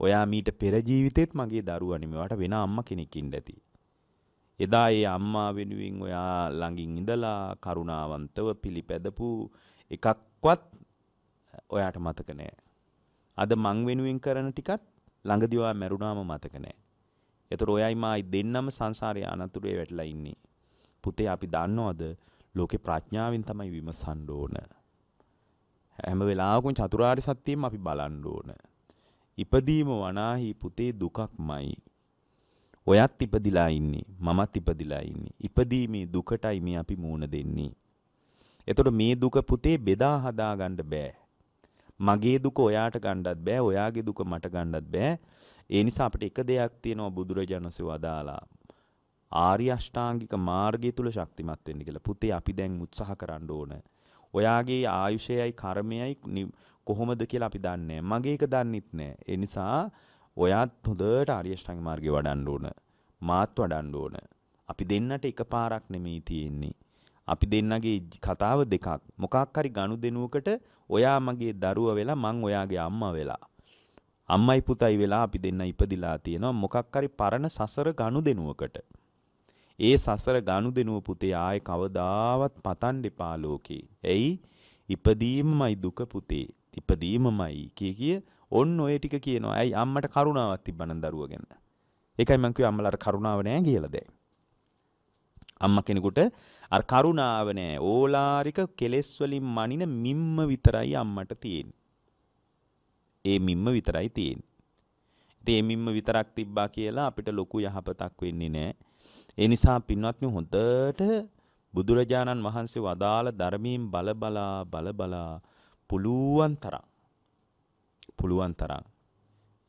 ඔයා මීට පෙර ජීවිතේත් මගේ දරුවා නෙමෙයි. ඔයාට වෙන අම්මා කෙනෙක් ඉන්න ඇති. එදා ඒ අම්මා වෙනුවෙන් ඔයා ළඟින් ඉඳලා කරුණාවන්තව පිළිපැදපු එකක්වත් ඔයාට මතක නෑ. අද මං වෙනුවෙන් කරන ටිකත් ළඟදී ඔයා මැරුණාම මතක නෑ. එතකොට ඔයයි මායි දෙන්නම සංසාරයේ අනතුරේ වැටලා ඉන්නේ. පුතේ අපි දන්නවද ලෝකේ ප්‍රඥාවෙන් තමයි විමසන්න ඕන. හැම වෙලාවකම චතුරාර්ය සත්‍යයෙන් අපි බලන්න ඕන. ඉපදීම වනාහි පුතේ දුකක්මයි. ඔයත් ඉපදිලා ඉන්නේ මමත් ඉපදිලා ඉන්නේ. ඉපදීමේ දුකටයි මේ අපි මූණ දෙන්නේ. එතකොට මේ දුක පුතේ බෙදා හදා ගන්න බෑ. මගේ දුක ඔයාට ගන්නත් බෑ ඔයාගේ දුක මට ගන්නත් බෑ ඒ නිසා අපිට එක දෙයක් තියෙනවා බුදුරජාණන්සේ වදාලා ආර්ය අෂ්ටාංගික මාර්ගය තුල ශක්තිමත් වෙන්න කියලා. පුතේ අපි දැන් උත්සාහ කරන්න ඕන. ඔයාගේ ආයුෂයයි කර්මයයි කොහොමද කියලා අපි දන්නේ මගේ එක දන්නෙත් නෑ. ඒ නිසා ඔයාත් හොඳට ආර්ය අෂ්ටාංගික මාර්ගය වඩන්න ඕන. මාත් වඩන්න ඕන. අපි දෙන්නට එකපාරක් නෙමෙයි තියෙන්නේ. අපි දෙන්නගේ කතාව දෙකක් මොකක් හරි ගනුදෙනුවකට ඔයා මගේ දරුවා වෙලා මං ඔයාගේ අම්මා වෙලා අම්මයි පුතයි වෙලා අපි දෙන්න ඉපදිලා තියෙනවා මොකක් හරි පරණ සසර ගනුදෙනුවකට. ඒ සසර ගනුදෙනුව පුතේ ආයේ කවදාවත් පතන් දෙපා ලෝකේ. එයි ඉපදීමමයි දුක පුතේ. ඉපදීමමයි කිය කිය ඔන්න ඔය ටික කියනවා. ඇයි අම්මට කරුණාවක් තිබ්බනම් දරුවා ගැන. ඒකයි මං කිව්වේ අම්මලාට කරුණාව නැහැ කියලා දැන්. අම්මා කෙනෙකුට අර කරුණාව නැහැ. ඕලාරික කෙලෙස් වලින් මනින මිම්ම විතරයි අම්මට තියෙන්නේ. ඒ මිම්ම විතරයි තියෙන්නේ. ඉතින් මේ මිම්ම විතරක් තිබ්බා කියලා අපිට ලොකු යහපතක් වෙන්නේ නැහැ. ඒ නිසා පින්වත්නි හොඳට බුදුරජාණන් වහන්සේ වදාළ ධර්මයෙන් බලබලා බලබලා පුළුවන් තරම් පුළුවන් තරම්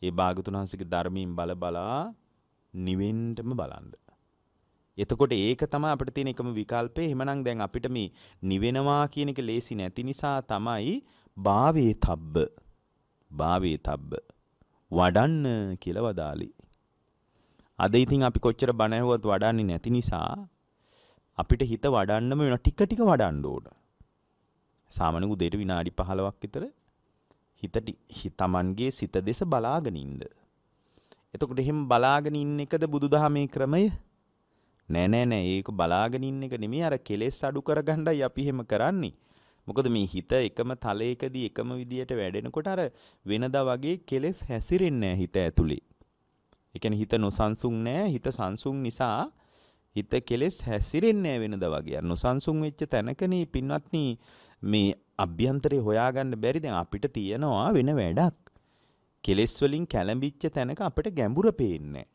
ඒ භාගතුන් වහන්සේගේ ධර්මයෙන් බලබලා නිවෙන්නම බලන්න. එතකොට ඒක තමයි අපිට තියෙන එකම විකල්පය. එහෙමනම් දැන් අපිට මේ නිවෙනවා කියන එක ලේසි නැති නිසා තමයි භාවයේ තබ්බ භාවේ තබ්බ වඩන්න කියලා වදාලි. අද ඉතින් අපි කොච්චර බණ ඇහුවත් වඩන්නේ නැති නිසා අපිට හිත වඩන්නම වෙන ටික ටික වඩන්න ඕන. සාමාන්‍ය උදේට විනාඩි 15ක් විතර හිත තමන්ගේ සිත දෙස බලාගෙන ඉන්න. එතකොට එහෙම බලාගෙන ඉන්න එකද බුදුදහමේ ක්‍රමය? නෑ නෑ නෑ ඒක බලාගෙන ඉන්න එක නෙමෙයි අර කෙලෙස් අඩු කරගන්නයි අපි එහෙම කරන්නේ. මොකද මේ හිත එකම තලයකදී එකම විදියට වැඩෙනකොට අර වෙනදා වගේ කෙලෙස් හැසිරෙන්නේ හිත ඇතුලේ. ඒ කියන්නේ හිත නොසන්සුන් නෑ හිත සංසුන් නිසා හිත කෙලෙස් හැසිරෙන්නේ වෙනදා වගේ. නොසන්සුන් වෙච්ච තැනකනේ පින්වත්නි මේ අභ්‍යන්තරේ හොයාගන්න බැරි දැන් අපිට තියනවා වෙන වැඩක්. කෙලෙස් වලින් කැළඹිච්ච තැනක අපිට ගැඹුර පේන්නේ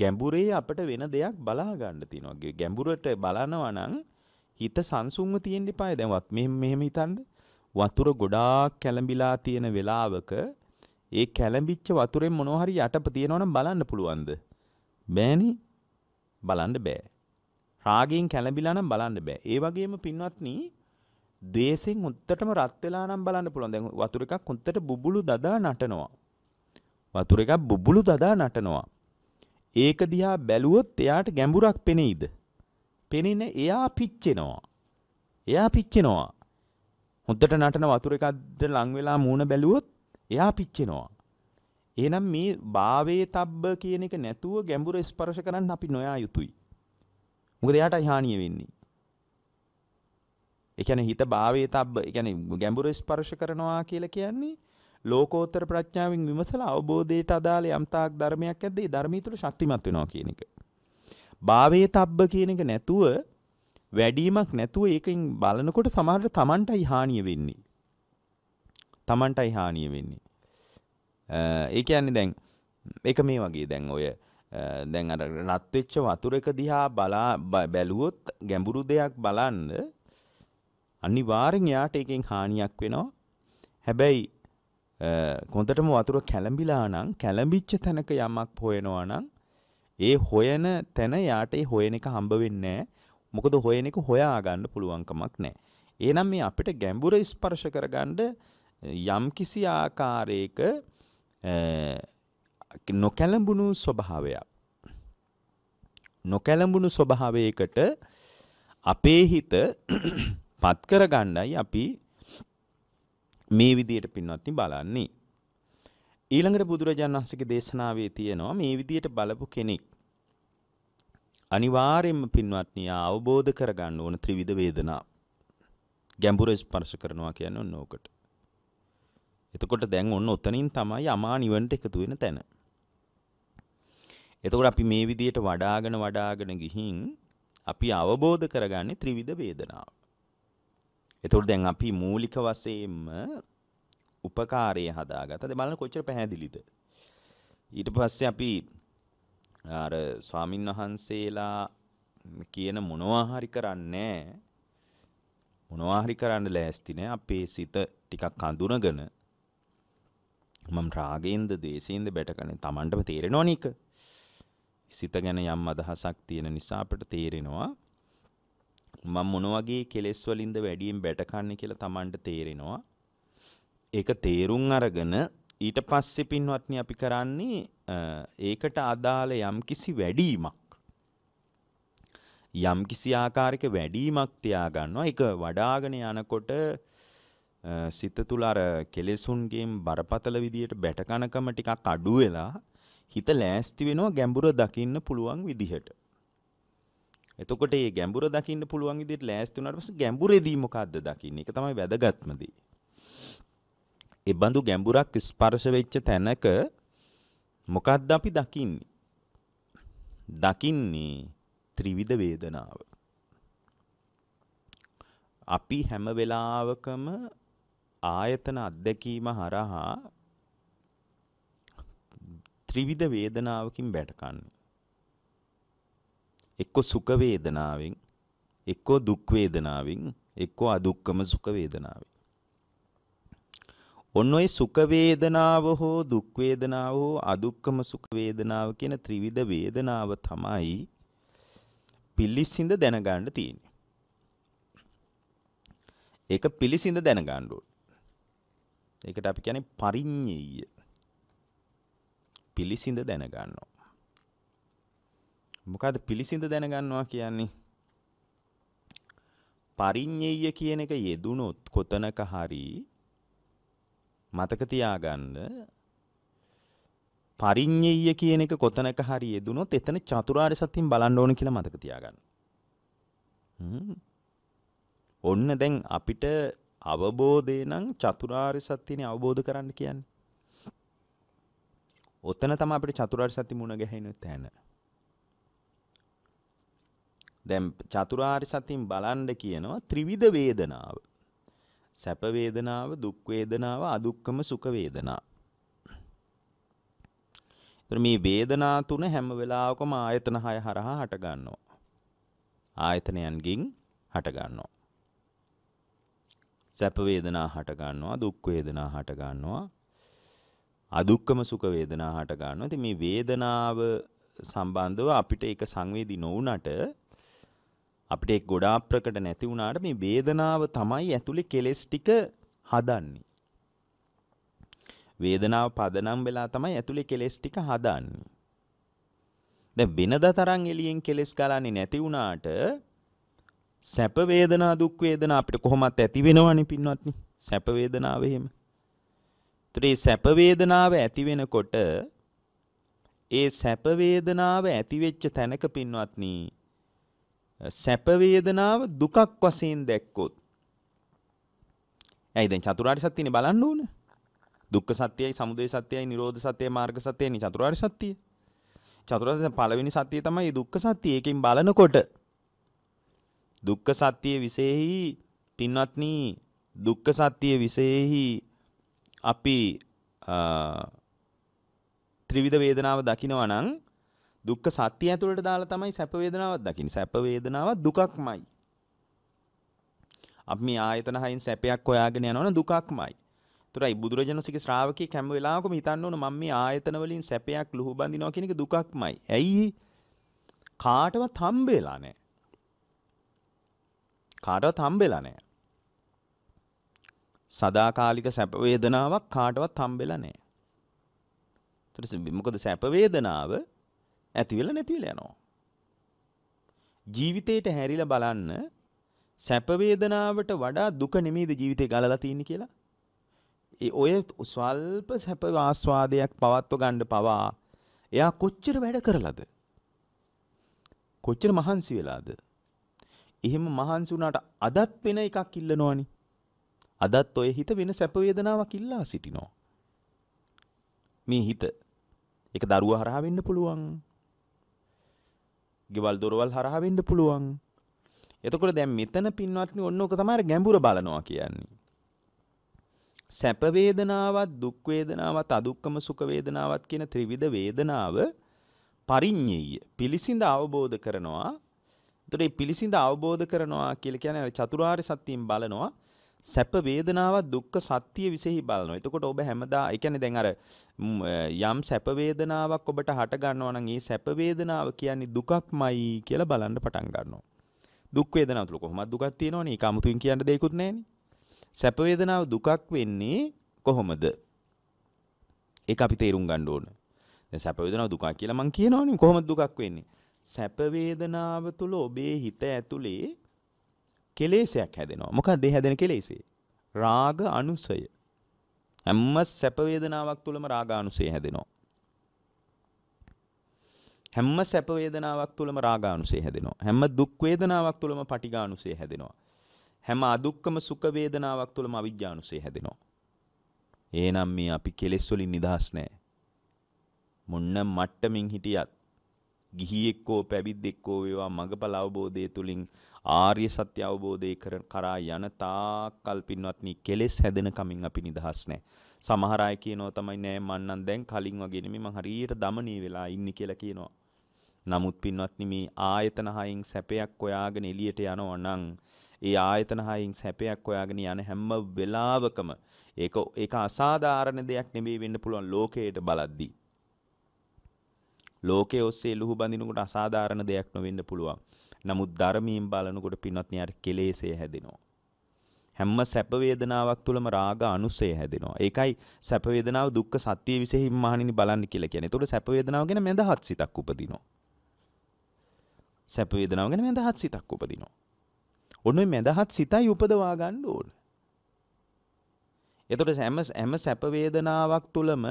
ගැඹුරේ අපිට වෙන දෙයක් බලා ගන්න තියෙනවා. ගැඹුරට බලනවා නම් හිත සංසුන්ව තියෙන්න එපා. දැන් වත් මෙහෙම මෙහෙම හිතන්න. වතුර ගොඩාක් කැළඹිලා තියෙන වෙලාවක ඒ කැළඹිච්ච වතුරෙන් මොනවා හරි යටප තියෙනවනම් බලන්න පුළුවන්ද? බෑනේ. බලන්න බෑ. රාගයෙන් කැළඹිලා නම් බලන්න බෑ. ඒ වගේම පින්වත්නි, ද්වේෂයෙන් උත්තටම රත් වෙලා නම් බලන්න පුළුවන්. දැන් වතුර එකක් උත්තට බුබුලු දදා නටනවා. වතුර එකක් බුබුලු දදා නටනවා. ඒක දිහා බැලුවොත් එයාට ගැඹුරක් පෙනෙයිද? පෙනෙන එයා පිච්චෙනවා. එයා පිච්චෙනවා. හොද්දට නටන වතුර එකක්ද ලං වෙලා මූණ බැලුවොත් එයා පිච්චෙනවා. එහෙනම් මේ භාවයේ තබ්බ කියන එක නැතුව ගැඹුර ස්පර්ශ කරන්න අපි නොයා යුතුයි. මොකද එයාට හානිය වෙන්නේ. ඒ කියන්නේ හිත භාවයේ තබ්බ ඒ කියන්නේ ගැඹුර ස්පර්ශ කරනවා කියලා කියන්නේ ලෝකෝත්තර ප්‍රඥාවෙන් විමසලා අවබෝධයට අදාළ යම්තාක් ධර්මයක් ඇද්ද ඒ ධර්මී තුල ශක්තිමත් වෙනවා කියන එක. භාවයේ තබ්බ කියන එක නැතුව වැඩිමක් නැතුව ඒකින් බලනකොට සමහරට Tamanටයි හානිය වෙන්නේ. Tamanටයි හානිය වෙන්නේ. ඒ කියන්නේ දැන් ඒක මේ වගේ දැන් ඔය දැන් අර රත් වෙච්ච වතුරක දිහා බලා බැලුවොත් ගැඹුරු දෙයක් බලන්න අනිවාර්යෙන් යාට එකෙන් හානියක් වෙනවා. හැබැයි කොන්දටම වතුර කැළඹිලා නම් කැළඹිච්ච තැනක යමක් හොයනවා නම් ඒ හොයන තැන යාට ඒ හොයන එක හම්බ වෙන්නේ මොකද හොයන එක හොයාගන්න පුළුවන්කමක් නැහැ. එහෙනම් මේ අපිට ගැඹුර ස්පර්ශ කරගන්න යම්කිසි ආකාරයක නොකැලඹුණු ස්වභාවයක් නොකැලඹුණු ස්වභාවයකට අපේ හිත පත් කරගන්නයි අපි මේ විදියට පින්වත්නි බලන්නේ. ඊළඟට බුදුරජාණන් වහන්සේගේ දේශනාවේ තියෙනවා මේ විදියට බලපු කෙනෙක් අනිවාර්යෙන්ම පින්වත්නි අවබෝධ කරගන්න ඕන ත්‍රිවිධ වේදනා ගැඹුර ස්පර්ශ කරනවා කියන්නේ ඔන්න ඕකට. එතකොට දැන් ඔන්න ඔතනින් තමයි අමා නිවනට එකතු වෙන තැන. එතකොට අපි මේ විදියට වඩාගෙන වඩාගෙන ගිහින් අපි අවබෝධ කරගන්නේ ත්‍රිවිධ වේදනාව. එතකොට දැන් අපි මූලික වශයෙන්ම උපකාරය හදාගත්තද බලන්න කොච්චර පැහැදිලිද ඊට පස්සේ අපි අර ස්වාමින් වහන්සේලා කියන මොනවා හරි කරන්නේ මොනවා හරි කරන්න ලෑස්ති නෑ අපේ සිත ටිකක් හඳුනගෙන මම රාගයෙන්ද දේශයෙන්ද බැටකනේ Tamanටම තේරෙනව නික සිත ගැන යම් අදහසක් තියෙන නිසා අපිට තේරෙනවා මම මොන වගේ කෙලෙස් වලින්ද වැඩියෙන් බැටකන්නේ කියලා Tamanට තේරෙනවා ඒක තේරුම් අරගෙන ඊට පස්සේ පින්වත්නි අපි කරන්නේ ඒකට අදාළ යම්කිසි වැඩිමක් යම්කිසි ආකාරයක වැඩිමක් තියාගන්නවා ඒක වඩාගෙන යනකොට සිත තුල අර කෙලෙසුන්ගෙන් බරපතල විදියට බැටකනකම ටිකක් අඩු වෙලා හිත ලෑස්ති වෙනවා ගැඹුර දකින්න පුළුවන් විදිහට. එතකොට මේ ගැඹුර දකින්න පුළුවන් විදිහට ලෑස්ති වුණාට පස්සේ ගැඹුරේදී මොකද්ද දකින්නේ? ඒක තමයි වැදගත්ම දේ. එබඳු ගැඹුරක් ස්පර්ශ වෙච්ච තැනක මොකක්ද අපි දකින්නේ? දකින්නේ ත්‍රිවිධ වේදනාව. අපි හැම වෙලාවකම ආයතන අත්දැකීම හරහා ත්‍රිවිධ වේදනාවකින් බැටකන්නේ. එක්කෝ සුඛ වේදනාවෙන්, එක්කෝ දුක් වේදනාවෙන්, එක්කෝ අදුක්කම සුඛ වේදනාවෙන්. ඔන්න ඔය සුඛ වේදනාව හෝ දුක් වේදනාව හෝ අදුක්කම සුඛ වේදනාව කියන ත්‍රිවිධ වේදනාව තමයි පිලිසිඳ දැනගන්න තියෙන්නේ. ඒක පිලිසිඳ දැනගන්න ඕනේ. ඒකට අපි කියන්නේ පරිඤ්ඤය. පිලිසිඳ දැනගන්නවා. මොකද පිලිසිඳ දැනගන්නවා කියන්නේ පරිඤ්ඤය කියන එක යෙදුනොත් කොතනක හරී මතක තියාගන්න පරිඤ්ඤය කියන එක කොතනක හරි යෙදුනොත් එතන චතුරාර්ය සත්‍යයෙන් බලන්න ඕන කියලා මතක තියාගන්න. ඔන්න දැන් අපිට අවබෝධය නම් චතුරාර්ය සත්‍යනේ අවබෝධ කරන්න කියන්නේ. ඔතන තමයි අපිට චතුරාර්ය සත්‍ය මුණ ගැහෙන තැන. දැන් චතුරාර්ය සත්‍යයෙන් බලන්න කියනවා ත්‍රිවිධ වේදනාව. සැප වේදනාව, දුක් වේදනාව, අදුක්කම සුඛ වේදනා. ඒතර මේ වේදනා තුන හැම වෙලාවකම ආයතන 6 හරහා හට ගන්නවා. ආයතනයන්ගින් හට ගන්නවා. සැප වේදනා හට ගන්නවා, දුක් වේදනා හට ගන්නවා. අදුක්කම සුඛ වේදනා හට ගන්නවා. ඉතින් මේ වේදනාව සම්බන්ධව අපිට ඒක සංවේදී නොවුනට අපිට ඒක ගොඩාක් ප්‍රකට නැති වුණාට මේ වේදනාව තමයි ඇතුලේ කෙලෙස් ටික හදන්නේ. වේදනාව පදනම් වෙලා තමයි ඇතුලේ කෙලෙස් ටික හදන්නේ. දැන් වෙනදා තරම් එළියෙන් කෙලෙස් ගලන්නේ නැති වුණාට සැප වේදනා දුක් වේදනා අපිට කොහොමත් ඇති වෙනවනේ පින්වත්නි. සැප වේදනාව එහෙම. ඒතර මේ සැප වේදනාව ඇති වෙනකොට ඒ සැප වේදනාව ඇති වෙච්ච තැනක පින්වත්නි සැප වේදනාව දුකක් වශයෙන් දැක්කොත් ඇයි දැන් චතුරාර්ය සත්‍යනේ බලන්න ඕන දුක්ඛ සත්‍යයි සමුදය සත්‍යයි නිරෝධ සත්‍යයි මාර්ග සත්‍යයි චතුරාර්ය සත්‍යය චතුරාර්ය සත්‍ය පළවෙනි සත්‍යය තමයි දුක්ඛ සත්‍යය ඒකෙන් බලනකොට දුක්ඛ සත්‍යය විශේෂයි පින්වත්නි දුක්ඛ සත්‍යය විශේෂයි අපි ත්‍රිවිධ වේදනාව දකිනවා නම් දුක්ඛ සත්‍ය ඇතුළට දාලා තමයි සැප වේදනාවක් දකින්නේ. සැප වේදනාව දුකක්මයි. අපි මේ ආයතන හයින් සැපයක් හොයාගෙන යනවනම් දුකක්මයි. ඒතරයි බුදුරජාණන්සේගේ ශ්‍රාවකී කැම වෙලාවකම හිතන්න ඕන මම මේ ආයතන වලින් සැපයක් ලුහු බඳිනවා කියන එක දුකක්මයි. ඇයි? කාටවත් හම්බෙලා නැහැ. කාටවත් හම්බෙලා නැහැ. සදාකාලික සැප වේදනාවක් කාටවත් හම්බෙලා නැහැ. ඊට පස්සේ මොකද සැප වේදනාව ඇතිවෙලා නැතිවෙලා යනවා. ජීවිතේට හැරිලා බලන්න සැප වේදනාවට වඩා දුක නෙමෙයිද ජීවිතේ ගලලා තින්නේ කියලා. ඒ ඔය ස්වල්ප සැප ආස්වාදයක් පවත්ව ගන්න පවා එයා කොච්චර වැඩ කරලාද? කොච්චර මහන්සි වෙලාද? එහෙම මහන්සි වුණාට අදත් වෙන එකක් ඉල්ලනවනේ. අදත් ඔය හිත වෙන සැප වේදනාවක් ඉල්ලා සිටිනවා. මේ හිත. ඒක දරුවා හරහා වෙන්න පුළුවන්. ගෙවල් දොරවල් හරහා වෙන්න පුළුවන්. එතකොට දැන් මෙතන පින්වත්නි ඔන්න ඔක තමයි ගැඹුර බලනවා කියන්නේ. සැප වේදනාවත් දුක් වේදනාවත් අදුක්කම සුඛ වේදනාවත් කියන ත්‍රිවිධ වේදනාව පරිඤ්ඤය පිලිසිඳ අවබෝධ කරනවා. එතකොට මේ පිලිසිඳ අවබෝධ කරනවා කියලා කියන්නේ චතුරාර්ය සත්‍යයෙන් බලනවා. සැප වේදනාවත් දුක්ඛ සත්‍ය විසෙහි බලනවා. එතකොට ඔබ හැමදා ඒ කියන්නේ දැන් අර යම් සැප වේදනාවක් ඔබට හට ගන්නවා නම් ඒ සැප වේදනාව කියන්නේ දුකක්මයි කියලා බලන්න පටන් ගන්නවා. දුක් වේදනාව තුල කොහොමද දුකක් තියෙනවනේ? ඒක 아무තුයින් කියන්න දෙයක්වත් නැහැනේ. සැප වේදනාව දුකක් වෙන්නේ කොහොමද? ඒක අපි තේරුම් ගන්න ඕන. දැන් සැප වේදනාව දුකක් කියලා මං කියනවනේ කොහොමද දුකක් වෙන්නේ? සැප වේදනාව තුල ඔබේ හිත ඇතුලේ කෙලෙසයක් හැදෙනවා. මොකක්ද ඒ හැදෙන කෙලෙසේ? රාග අනුසය. හැම සැප වේදනාවක් තුළම රාග අනුසය හැදෙනවා. හැම සැප වේදනාවක් තුළම රාග අනුසය හැදෙනවා. හැම දුක් වේදනාවක් තුළම පටිඝ අනුසය හැදෙනවා. හැම අදුක්කම සුඛ වේදනාවක් තුළම අවිජ්ජා අනුසය හැදෙනවා. එහෙනම් මේ අපි කෙලෙස් වලින් නිදහස් නැහැ. මොන්න මට්ටමින් හිටියත් ගිහියෙක් හෝ පැවිද්දෙක් හෝ වේවා මඟඵල අවබෝධය තුලින් ආර්ය සත්‍ය අවබෝධය කර කරා යන තාක්කල් පින්වත්නි කෙලෙස් හැදෙන කමින් අපි නිදහස් නැහැ. සමහර අය කියනවා තමයි නෑ මන්නම් දැන් කලින් වගේ නෙමෙයි මං හරියට দমনී වෙලා ඉන්නේ කියලා කියනවා. නමුත් පින්වත්නි මේ ආයතන හයෙන් සැපයක් හොයාගෙන එළියට යනවා නම් ඒ ආයතන හයින් සැපයක් ඔයාගෙන යන හැම වෙලාවකම ඒක ඒක අසාධාරණ දෙයක් නෙමෙයි වෙන්න පුළුවන් ලෝකයට බලද්දී ලෝකයේ ඔස්සේ ලුහු බඳිනකොට අසාධාරණ දෙයක් නොවෙන්න පුළුවන්. නමුත් ධර්මයෙන් බලනකොට පින්වත්නි යාට කෙලෙසේ හැදෙනවා. හැම සැප වේදනාවක් තුළම රාග අනුසය හැදෙනවා. ඒකයි සැප වේදනාව දුක්ඛ සත්‍ය විශේෂින් මහණෙනි බලන්න කියලා කියන්නේ. ඒතකොට සැප වේදනාව ගැන මඳහත් සිතක් උපදිනවා. සැප වේදනාව ගැන මඳහත් සිතක් උපදිනවා. ඔන්න ඔය මඳහත් සිතයි උපදවා ගන්න ඕන. එතකොට හැම හැම සැප වේදනාවක් තුළම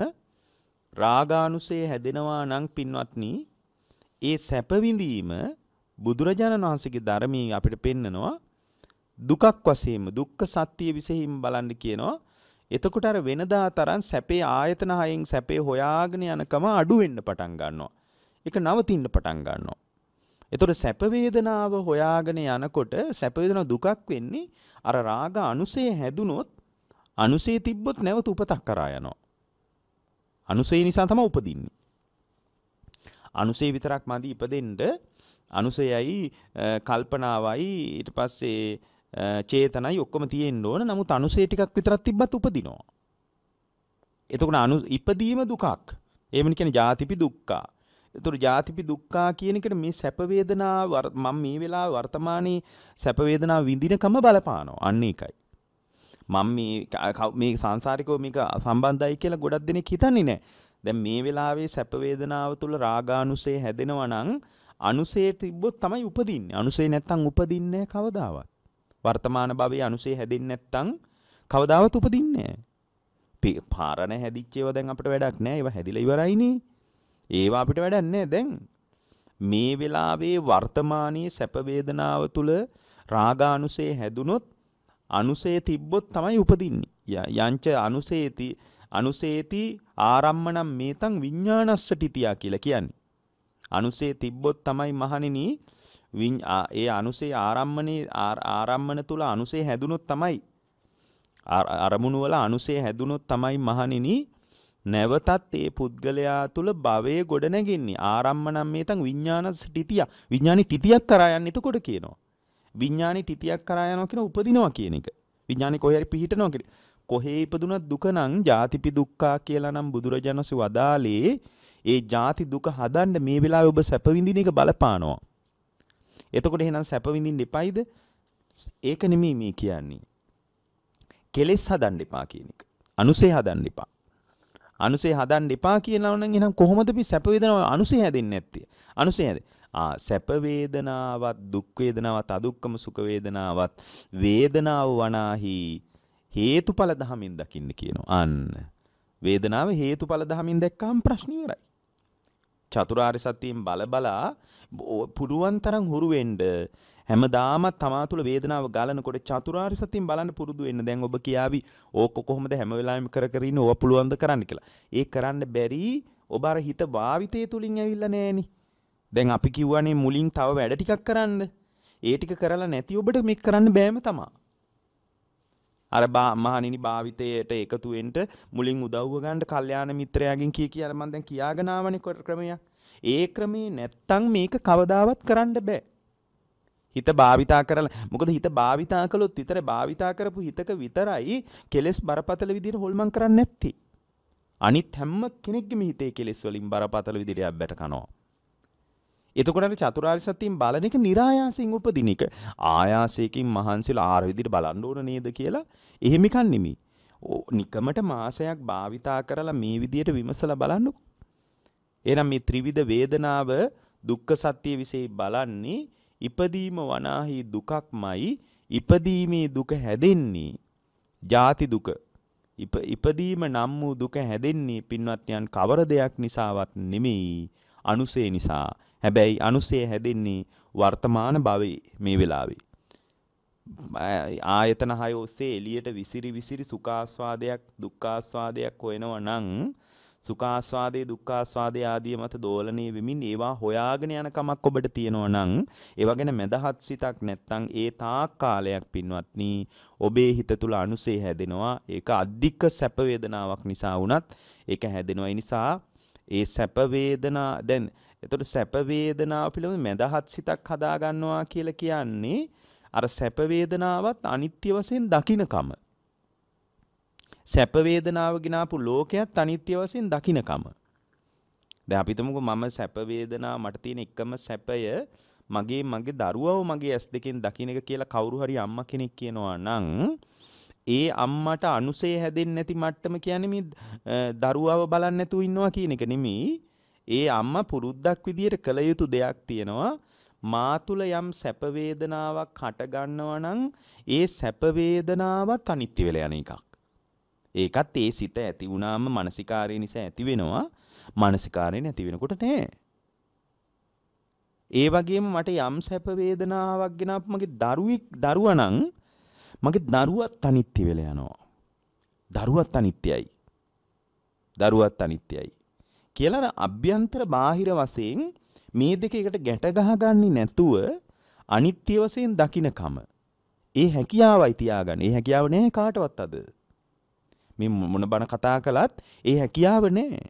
රාගානුසය හැදෙනවා නම් පින්වත්නි ඒ සැප විඳීම බුදුරජාණන් වහන්සේගේ ධර්මයේ අපිට පෙන්නනවා දුකක් වශයෙන්ම දුක්ඛ සත්‍ය විසෙහිම බලන්න කියනවා එතකොට අර වෙනදා තරම් සැපේ ආයතන හයෙන් සැපේ හොයාගෙන යනකම අඩු වෙන්න පටන් ගන්නවා. ඒක නවතින්න පටන් ගන්නවා. එතකොට සැප වේදනාව හොයාගෙන යනකොට සැප වේදනාව දුකක් වෙන්නේ අර රාග අනුසය හැදුනොත් අනුසය තිබ්බොත් නැවත උපතක් කරා යනවා. අනුසය නිසා තම උපදින්නේ. අනුසේ විතරක් මදි ඉපදෙන්ට අනුසයයි කල්පනාවයි ඊට පස්සේ චේතනයි ඔක්කොම තියෙන්න ඕන නමුත් අනුසේ ටිකක් විතරක් තිබ්බත් උපදිනවා. එතකොට අනු ඉපදීම දුකක්. එහෙම කියන්නේ ජාතිපි දුක්ඛා. එතකොට ජාතිපි දුක්ඛා කියන එකට මේ සැප වේදනා මම මේ වෙලාව වර්තමානයේ සැප වේදනා විඳිනකම බලපානවා. අන්න ඒකයි. මම මේ මේ සංසාරිකව මේක සම්බන්ධයි කියලා ගොඩක් දෙනෙක් හිතන්නේ නැහැ. දැන් මේ වෙලාවේ සැප වේදනාව තුල රාගානුසය හැදෙනවා නම් අනුසය තිබ්බොත් තමයි උපදින්නේ. අනුසය නැත්තම් උපදින්නේ කවදාවත්. වර්තමාන භවයේ අනුසය හැදෙන්නේ නැත්තම් කවදාවත් උපදින්නේ නැහැ. පාරණ හැදිච්ච ඒවා දැන් අපිට වැඩක් නැහැ. ඒවා හැදිලා ඉවරයිනේ. ඒවා අපිට වැඩක් නැහැ දැන්. මේ වෙලාවේ වර්තමානයේ සැප වේදනාව තුල රාගානුසය හැදුනොත් අනුසය තිබ්බොත් තමයි උපදින්නේ. යංච අනුසේති අනුසේති ආරම්මණම් මේතං විඥානස්ස ටිතියා කියලා කියන්නේ. අනුසේ තිබ්බොත් තමයි මහණෙනි ඒ අනුසේ ආරම්මණේ ආරම්මන තුල අනුසේ හැදුනොත් තමයි අරමුණු වල අනුසේ හැදුනොත් තමයි මහණෙනි නැවතත් ඒ පුද්ගලයා තුල භවයේ ගොඩ නැගෙන්නේ ආරම්මණම් මේතං විඥානස්ස ටිතියා විඥානි ටිතියක් කරා යන්න එතකොට කියනවා විඥානි ටිතියක් කරා යනවා කියන උපදිනවා කියන එක. විඥානි කොහේ හරි පිහිටනවා කියන කොහේ ඉපදුනත් දුක නම් ජාතිපි දුක්ඛා කියලා නම් බුදුරජාණන්සේ වදාලේ ඒ ජාති දුක හදන්න මේ වෙලාවේ ඔබ සැප විඳින එක බලපානවා. එතකොට එහෙනම් සැප විඳින්න එපයිද? ඒක නෙමෙයි මේ කියන්නේ. කෙලෙස් හදන්න එපා කියන එක. අනුසය හදන්න එපා. අනුසය හදන්න එපා කියනවා නම් එහෙනම් කොහොමද අපි සැප වේදනාව අනුසය හැදෙන්නේ නැත්තේ? අනුසය හැදෙන්නේ සැප වේදනාවත් දුක් වේදනාවත් අදුක්කම සුඛ වේදනාවත් වේදනාව වනාහි හේතුඵල ධමින් දකින්න කියනවා. අන්න. වේදනාව හේතුඵල ධමින් දැක්කම ප්‍රශ්න ඉවරයි. චතුරාර්ය සත්‍යයෙන් බල බලා පුරුවන් තරම් හුරු වෙන්න හැමදාමත් තමා තුළ වේදනාව ගලනකොට චතුරාර්ය සත්‍යයෙන් බලන්න පුරුදු වෙන්න. දැන් ඔබ කියාවි ඕක කොහොමද හැම වෙලාවෙම කර කර ඉන්න ඕවා පුළුවන් ද කරන්න කියලා. ඒ කරන්න බැරි ඔබ අර හිත භාවිතය තුලින් ඇවිල්ලා නැහෙනේ. දැන් අපි කිව්වනේ මුලින් තව වැඩ ටිකක් කරන්න. ඒ ටික කරලා නැති ඔබට මේක කරන්න බෑම තමයි. අර මහණෙනි භාවිතයට එකතු වෙන්න මුලින් උදව්ව ගන්න කල්යාණ මිත්‍රයාගෙන් කිය කියලා මම දැන් කියාගෙන ආවනේ ක්‍රමයක්. ඒ ක්‍රමේ නැත්තම් මේක කවදාවත් කරන්න බෑ. හිත භාවිතා කරලා මොකද හිත භාවිතා කළොත් විතර භාවිතා කරපු හිතක විතරයි කෙලෙස් බරපතල විදිහට හොල්මන් කරන්නේ නැත්තේ. අනිත් හැම කෙනෙක්ගේම හිතේ කෙලෙස් වලින් බරපතල විදිහට යබ්බට කනවා. එතකොට චතුරාර්ය සත්‍යයෙන් බලන එක નિરાයාසයෙන් උපදින එක. ආයාසයෙන් මහන්සිලා ආර විදිහට බලන්න ඕන නේද කියලා එහෙම එකක් නෙමෙයි. නිකමට මාසයක් භාවිතා කරලා මේ විදිහට විමසලා බලන්නකෝ. එහෙනම් මේ ත්‍රිවිධ වේදනාව දුක්ඛ සත්‍ය વિશે බලන්නේ ඉපදීම වනාහි දුකක්මයි ඉපදීමේ දුක හැදෙන්නේ ජාති දුක ඉපදීම නම් වූ දුක හැදෙන්නේ පින්වත්යන් කවර දෙයක් නිසාවත් නෙමෙයි අනුසේ නිසා හැබැයි අනුසය හැදෙන්නේ වර්තමාන භවයේ මේ වෙලාවේ. ආයතන හය ඔස්සේ එළියට විසිරි විසිරි සුඛාස්වාදයක් දුක්ඛාස්වාදයක් හොයනවා නම් සුඛාස්වාදේ දුක්ඛාස්වාදේ ආදී මත දෝලණය වෙමින් ඒවා හොයාගෙන යන කමක් ඔබට තියෙනවා නම් ඒව ගැන මදහත් සිතක් නැත්නම් ඒ තාක් කාලයක් පින්වත්නි ඔබේ හිත තුල අනුසේ හැදෙනවා ඒක අධික සැප වේදනාවක් නිසා වුණත් ඒක හැදෙනවා ඒ නිසා ඒ සැප වේදනා දැන් එතකොට සැප වේදනාව පිළිබඳ මඳහත් සිතක් හදා ගන්නවා කියලා කියන්නේ අර සැප වේදනාවත් අනිත්‍ය වශයෙන් දකින්නකම. සැප වේදනාව ගినాපු ලෝකයක් අනිත්‍ය වශයෙන් දකින්නකම. දැන් අපි හිතමුකෝ මම සැප වේදනාව මට තියෙන එකම සැපය මගේ මගේ දරුවව මගේ ඇස් දෙකෙන් දකින්න එක කියලා කවුරු හරි අම්මා කෙනෙක් කියනවා නම් ඒ අම්මට අනුසය හැදෙන්නේ නැති මට්ටම කියන්නේ මේ දරුවව බලන්නේ නැතුව ඉන්නවා කියන එක නෙමෙයි ඒ අම්මා පුරුද්දක් විදියට කළ යුතු දෙයක් තියෙනවා. මා තුල යම් සැප වේදනාවක් හට ගන්නවා නම් ඒ සැප වේදනාවත් අනිත්‍ය වෙලා යන එකක්. ඒකත් ඒ සිත ඇති වුණාම මානසිකාරය නිසා ඇති වෙනවා. මානසිකාරය නැති වෙනකොට නෑ. ඒ වගේම මට යම් සැප වේදනාවක් ගෙනාපු මගේ දරුවෙක් දරුවා නම් මගේ දරුවත් අනිත්‍ය වෙලා යනවා. දරුවත් අනිත්‍යයි. දරුවත් අනිත්‍යයි. කියලා අභ්‍යන්තර බාහිර වශයෙන් මේ දෙක එකට ගැට ගහගන්නේ නැතුව අනිත්‍ය වශයෙන් දකින්නකම ඒ හැකියාවයි තියාගන්න. ඒ හැකියාව නෑ කාටවත් අද. මේ මොන බණ කතා කළත් ඒ හැකියාව නෑ.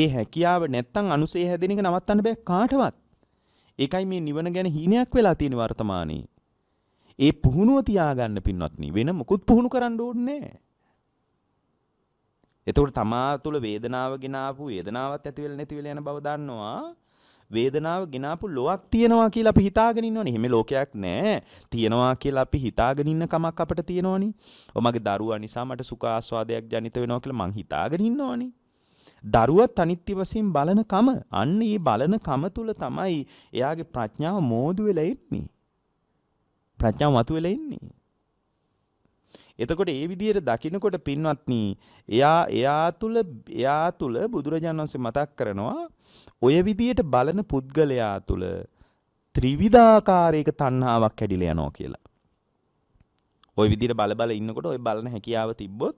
ඒ හැකියාව නැත්තම් අනුසේ හැදෙන එක නවත්තන්න බෑ කාටවත්. ඒකයි මේ නිවන ගැන හීනයක් වෙලා තියෙන වර්තමානයේ. ඒ පුහුණුව තියාගන්න පින්වත්නි වෙන මොකුත් පුහුණු කරන්න ඕනේ නෑ. එතකොට තමා තුළ වේදනාව ගෙනාපු වේදනාවත් ඇති වෙලා නැති වෙලා යන බව දන්නවා. වේදනාව ගෙනාපු ලොවක් තියෙනවා කියලා අපි හිතාගෙන ඉන්නවනේ. එහෙම ලෝකයක් නැහැ. තියෙනවා කියලා අපි හිතාගෙන ඉන්න කමක් අපිට තියෙනවනේ. ඔමගේ දරුවා නිසා මට සුඛ ආස්වාදයක් ජනිත වෙනවා කියලා මං හිතාගෙන ඉන්නවනේ. දරුවත් අනිත්‍ය වශයෙන් බලන කම අන්න ඒ බලන කම තුල තමයි එයාගේ ප්‍රඥාව මෝදු වෙලා ඉන්නේ. ප්‍රඥාව මතු වෙලා ඉන්නේ. එතකොට ඒ විදිහට දකින්නකොට පින්වත්නි එයා එයා තුල එයා තුල බුදුරජාණන් වහන්සේ මතක් කරනවා ඔය විදිහට බලන පුද්ගලයා තුල ත්‍රිවිධාකාරයක තණ්හාවක් ඇදිලා යනවා කියලා. ওই විදිහට බල බල ඉන්නකොට ওই බලන හැකියාව තිබ්බොත්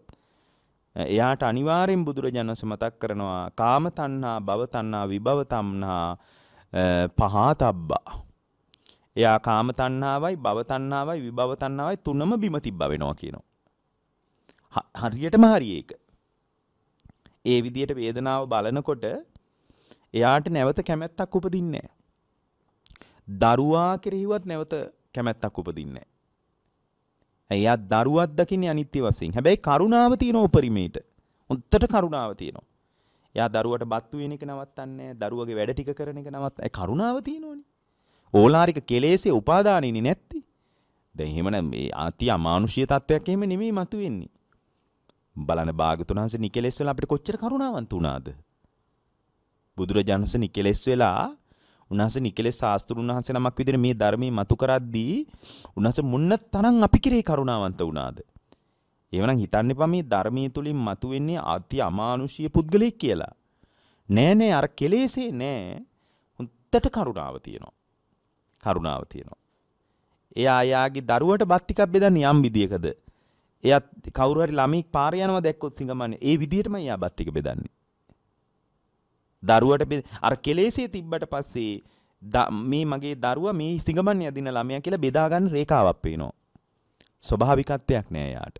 එයාට අනිවාර්යෙන් බුදුරජාණන් වහන්සේ මතක් කරනවා කාම තණ්හා, භව තණ්හා, විභව තණ්හා පහතබ්බා. එයා කාම තණ්හාවයි, භව තණ්හාවයි, විභව තණ්හාවයි තුනම බිම තිබ්බා වෙනවා කියනවා. හරියටම හරි ඒක. ඒ විදියට වේදනාව බලනකොට එයාට නැවත කැමැත්තක් උපදින්නේ දරුවා කෙරෙහිවත් නැවත කැමැත්තක් උපදින්නේ එයා දරුවක් දකින්නේ අනිත්‍ය වශයෙන්. හැබැයි කරුණාව තියෙන උපරිමේට. උත්තර කරුණාව තියෙනවා. එයා දරුවට බත් වෙන එක නවත්තන්නේ දරුවගේ වැඩ ටික කරන එක නවත් ඒ කරුණාව තියෙනෝනේ. ඕලාරික කෙලෙසේ උපාදානින්නේ නැත්ති. දැන් එහෙමනම් මේ අති අමානුෂීය තත්වයක් එහෙම නෙමෙයි මතුවෙන්නේ. බලන භාගතුන් වහන්සේ නිකලෙස් වෙලා අපිට කොච්චර කරුණාවන්ත වුණාද? බුදුරජාණන් වහන්සේ නිකලෙස් වෙලා උන්වහන්සේ නිකලෙස් ශාස්ත්‍රුන් වහන්සේ නමක් විදිහට මේ ධර්මයේ මතු කරද්දී උන්වහන්සේ මුන්න තරම් අපි කෙරේ කරුණාවන්ත වුණාද? එවනම් හිතන්න එපා මේ ධර්මයේ තුලින් මතුවෙන්නේ අති අමානුෂීය පුද්ගලෙක් කියලා. නෑ නෑ අර කෙලෙසේ නෑ. හොන්තට කරුණාව තියෙනවා. කරුණාව තියෙනවා. එයා යාගේ දරුවට බත් ටිකක් බෙදන්නේ යම් විදියකද? එයත් කවුරු හරි ළමයි පාර යනවා දැක්කොත් සිඟමන්නේ. ඒ විදිහටම එයා බත් ටික බෙදන්නේ. දරුවට අර කෙලෙසේ තිබ්බට පස්සේ මේ මගේ දරුවා මේ සිඟමන්නේ අදින ළමයා කියලා බෙදා ගන්න රේඛාවක් පේනවා. ස්වභාවිකත්වයක් නෑ එයාට.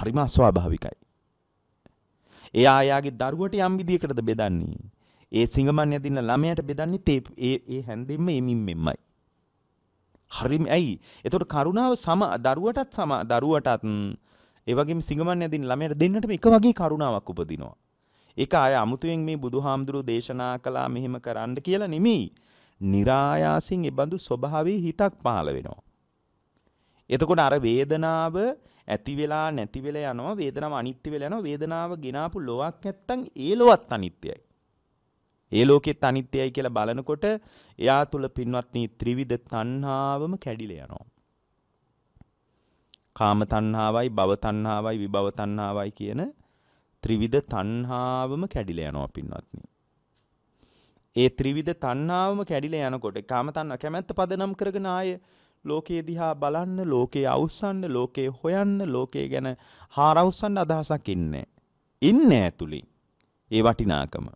හරිම අස්වාභාවිකයි. එයා එයාගේ දරුවට යම් විදියකටද බෙදන්නේ. ඒ සිඟමන් ඇදින්න ළමයට බෙදන්නේ තේ ඒ ඒ හැන්දෙන්න එමින් මෙම්මයි. හරිම ඇයි. එතොට කරුණාව සම දරුවටත් සම දරුවටත් ඒවගේ සිගමන් ඇදින් ළමයට දෙන්නට එක වගේ කරුණාවක් උපදිනවා. ඒක අය අමුතුවෙන් මේ බුදුහාමුදුරු දේශනා කළා මෙහෙම කරන්න කියලා නෙමෙයි. નિરાයාසින් ඒබඳු ස්වභාවී හිතක් පහළ වෙනවා. එතකොට අර වේදනාව ඇති වෙලා නැති වෙලා යනවා වේදනාව අනිත්‍ය වෙලා යනවා වේදනාව ගෙනාපු ලොවක් නැත්තම් ඒ ලොවත් අනිත්‍යයි. ඒ ලෝකෙත් අනිත්‍යයි කියලා බලනකොට එයා තුල පින්වත්නි ත්‍රිවිධ තණ්හාවම කැඩිලා යනවා. කාම තණ්හාවයි භව තණ්හාවයි විභව තණ්හාවයි කියන ත්‍රිවිධ තණ්හාවම කැඩිලා යනවා පින්වත්නි. ඒ ත්‍රිවිධ තණ්හාවම කැඩිලා යනකොට කාම තණ්හා කැමැත්ත පදනම් කරගෙන ආය ලෝකයේ දිහා බලන්න, ලෝකයේ අවසන්න, ලෝකයේ හොයන්න, ලෝකයේ ගැන හාරවසන්න අදහසක් ඉන්නේ. ඉන්නේ ඇතුළේ. ඒ වටිනාකම.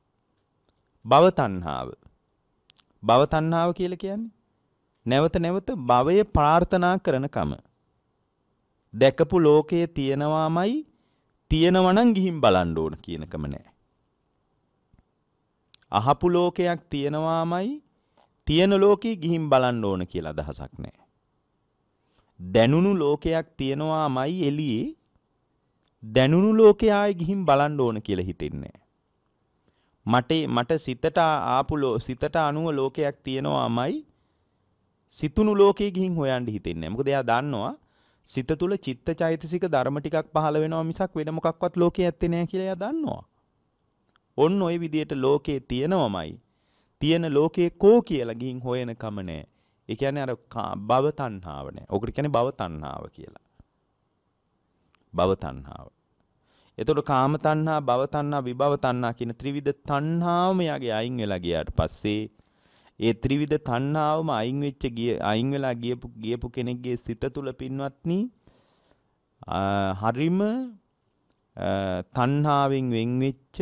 භව තණ්හාව. භව තණ්හාව කියලා කියන්නේ නැවත නැවත භවය ප්‍රාර්ථනා කරනකම. දැකපු ලෝකයේ තියෙනවාමයි තියෙනවනම් ගිහින් බලන්න ඕන කියනකම නෑ. අහපු ලෝකයක් තියෙනවාමයි තියෙන ලෝකේ ගිහින් බලන්න ඕන කියලා අදහසක් නෑ. දැනුණු ලෝකයක් තියෙනවාමයි එළියේ දැනුණු ලෝකයේ ආයේ ගිහින් බලන්න ඕන කියලා හිතෙන්නේ නෑ. මට මට සිතට ආපු සිතට අනුව ලෝකයක් තියෙනවාමයි සිතුණු ලෝකේ ගිහින් හොයන්න හිතෙන්නේ. මොකද එයා දන්නවා සිත තුළ චිත්ත චෛතසික ධර්ම ටිකක් පහළ වෙනවා මිසක් වෙන මොකක්වත් ලෝකේ ඇත්තේ නැහැ කියලා එයා දන්නවා. ඔන්න ওই විදියට ලෝකේ තියෙනවමයි. තියෙන ලෝකේ කෝ කියලා ගිහින් හොයන කම නැහැ. ඒ කියන්නේ අර භව තණ්හාව නැහැ. ඔකට කියන්නේ භව තණ්හාව කියලා. භව තණ්හාව. එතකොට කාම තණ්හා, භව තණ්හා, විභව තණ්හා කියන ත්‍රිවිධ තණ්හාවම යාගේ අයින් වෙලා ගියාට පස්සේ ඒ ත්‍රිවිධ තණ්හාවම අයින් වෙච්ච ගිය අයින් වෙලා ගියපු ගියපු කෙනෙක්ගේ සිත තුල පින්වත්නි හරිම තණ්හාවෙන් වෙන් වෙච්ච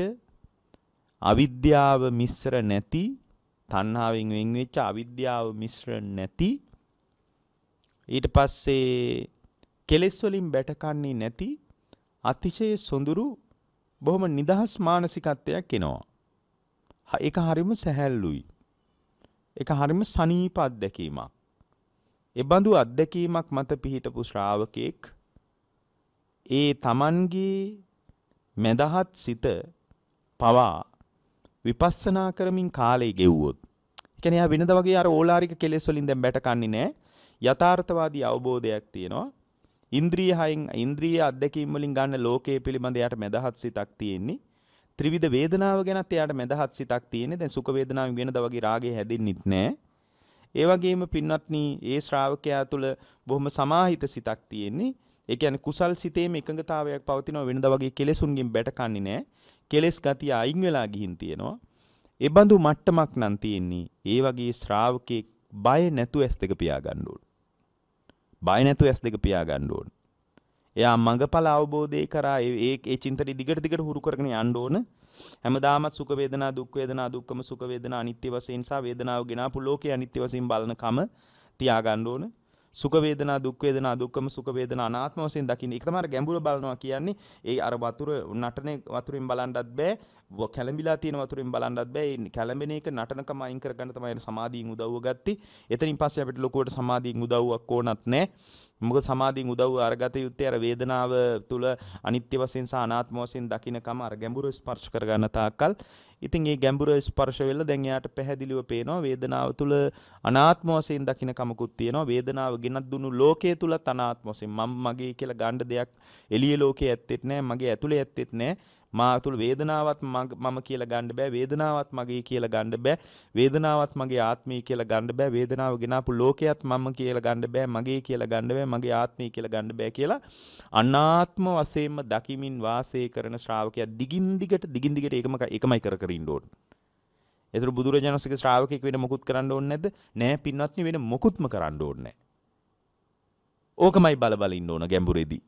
අවිද්‍යාව මිශ්‍ර නැති තණ්හාවෙන් වෙන් වෙච්ච අවිද්‍යාව මිශ්‍ර නැති ඊට පස්සේ කෙලෙස් වලින් බැටකන්නේ නැති අතිශය සොඳුරු බොහොම නිදහස් මානසිකත්වයක් එනවා. ඒක හරිම සැහැල්ලුයි. ඒක හරිම සනීප අත්දැකීමක්. එබඳු අත්දැකීමක් මත පිහිටපු ශ්‍රාවකෙක් ඒ තමන්ගේ මැදහත් සිත පවා විපස්සනා කරමින් කාලය ගෙව්වොත්. එකන එයා වෙනද වගේ අර ඕලාරික කෙලෙස් වලින් දැන් බැට කන්නේ නැහැ. යථාර්ථවාදී අවබෝධයක් තියෙනවා. ඉන්ද්‍රිය හයින් ඉන්ද්‍රිය අධ්‍යක්ීම් වලින් ගන්න ලෝකයේ පිළිබඳ යාට මදහත් සිතක් තියෙන්නේ. ත්‍රිවිධ වේදනාව ගැනත් යාට මදහත් සිතක් තියෙන්නේ. දැන් සුඛ වේදනාවෙන් වෙනද වගේ රාගය හැදෙන්නෙත් නෑ. ඒ වගේම පින්වත්නි, ඒ ශ්‍රාවකයා තුළ බොහොම සමාහිත සිතක් තියෙන්නේ. ඒ කියන්නේ කුසල් සිතේම එකඟතාවයක් පවතිනවා වෙනද වගේ කෙලෙසුන්ගෙන් බැටකන්නේ නෑ. කෙලෙස් ගතිය අයින් වෙලා ගිහින් තියෙනවා. ඒ බඳු මට්ටමක් නම් තියෙන්නේ. ඒ වගේ ශ්‍රාවකෙක් බය නැතුව ඇස් දෙක පියාගන්න ඕන. බය නැතුව ඇස් දෙක පියා ගන්න ඕන. එයා මඟඵල අවබෝධය කරා ඒ ඒ චින්තනය දිගට දිගට හුරු කරගෙන යන්න ඕන. හැමදාමත් සුඛ වේදනා දුක් වේදනා දුක්ඛම සුඛ වේදනා අනිත්‍ය වශයෙන් සහ වේදනාව ගෙනාපු ලෝකයේ අනිත්‍ය වශයෙන් බලනකම තියා ගන්න ඕන. සුඛ වේදනා දුක් වේදනා දුක්ඛම සුඛ වේදනා අනාත්ම වශයෙන් දකින්න. ඒක තමයි ගැඹුර බලනවා කියන්නේ. ඒ අර වතුර නටනේ වතුරෙන් බලන්නත් බෑ. කැළඹිලා තියෙන වතුරෙන් බලන්නත් බෑ ඒ කැළඹෙන එක නටනකම අයින් කරගන්න තමයි සමාධියෙන් උදව්ව ගත්තේ එතනින් පස්සේ අපිට ලොකුවට සමාධියෙන් උදව්වක් ඕනත් නෑ මොකද සමාධියෙන් උදව්ව අරගත යුත්තේ අර වේදනාව තුල අනිත්‍ය වශයෙන් සහ අනාත්ම වශයෙන් දකින්නකම අර ගැඹුරු ස්පර්ශ කරගන්න තාක්කල් ඉතින් ඒ ගැඹුර ස්පර්ශ වෙලා දැන් එයාට පැහැදිලිව පේනවා වේදනාව තුල අනාත්ම වශයෙන් දකින්න කමකුත් තියෙනවා වේදනාව ගෙනත් දුණු ලෝකයේ තුලත් අනාත්ම වශයෙන් මම මගේ කියලා ගන්න දෙයක් එළිය ලෝකේ ඇත්තෙත් නැහැ මගේ ඇතුලේ ඇත්තෙත් නැහැ මා තුළ වේදනාවත් මම කියලා ගන්න බෑ වේදනාවත් මගේ කියලා ගන්න බෑ වේදනාවත් මගේ ආත්මය කියලා ගන්න බෑ වේදනාව ගෙනාපු ලෝකයක් මම කියලා ගන්න බෑ මගේ කියලා ගන්න බෑ මගේ ආත්මය කියලා ගන්න බෑ කියලා අනාත්ම වශයෙන්ම දකිමින් වාසය කරන ශ්‍රාවකයා දිගින් දිගට දිගින් දිගට ඒකම එකමයි කර කර ඉන්න ඕනේ. ඒතර බුදුරජාණන්සේගේ ශ්‍රාවකෙක් වෙන මොකුත් කරන්න ඕනේ නැද්ද? නෑ පින්වත්නි වෙන මොකුත්ම කරන්න ඕනේ නෑ. ඕකමයි බල බල ඉන්න ඕන ගැඹුරේදී.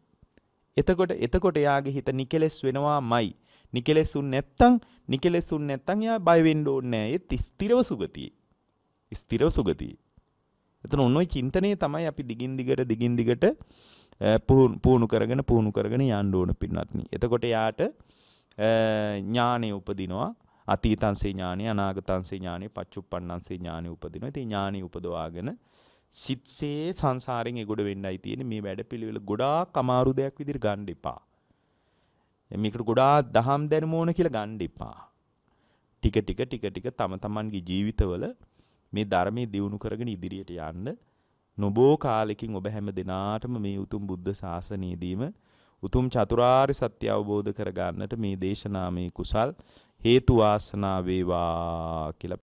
එතකොට එතකොට යාගේ හිත නිකෙලෙස් වෙනවා මයි. නිකෙලෙසුන් නැත්තං නිකෙලෙසුන් නැත්තං යා බයවෙන්ඩ ඕන්නෑ ඒත් ස්තිරව සුගතිය. ස්තිරව සුගතිය. එතන ඔන්නොයි චින්තනය තමයි අපි දිගින් දිගට දිගින් දිගට පුහුණු කරගෙන පුහුණු කරගෙන යන්න ඕන පින්නත්නි. එතකොට යාට ඥානය උපදිනවා අතීතන්සේ ඥානය අනාගතන්සේ ඥානය පච්චුප්පන්නන්සේ ඥානය උපදිනවා. ඉතින් ඥානය උපදවාගෙන සිත්සේ සංසාරෙන් එගොඩ වෙන්නයි තියෙන්නේ මේ වැඩපිළිවෙල ගොඩාක් අමාරු දෙයක් විදිහට ගන්න එපා. මේකට ගොඩාක් දහම් දැනුම ඕන කියලා ගන්න එපා. ටික ටික ටික ටික තම තමන්ගේ ජීවිතවල මේ ධර්මයේ දියුණු කරගෙන ඉදිරියට යන්න නොබෝ කාලෙකින් ඔබ හැම දිනාටම මේ උතුම් බුද්ධ ශාසනයේදීම උතුම් චතුරාර්ය සත්‍ය අවබෝධ කරගන්නට මේ දේශනාමේ කුසල් හේතු වාසනා වේවා කියලා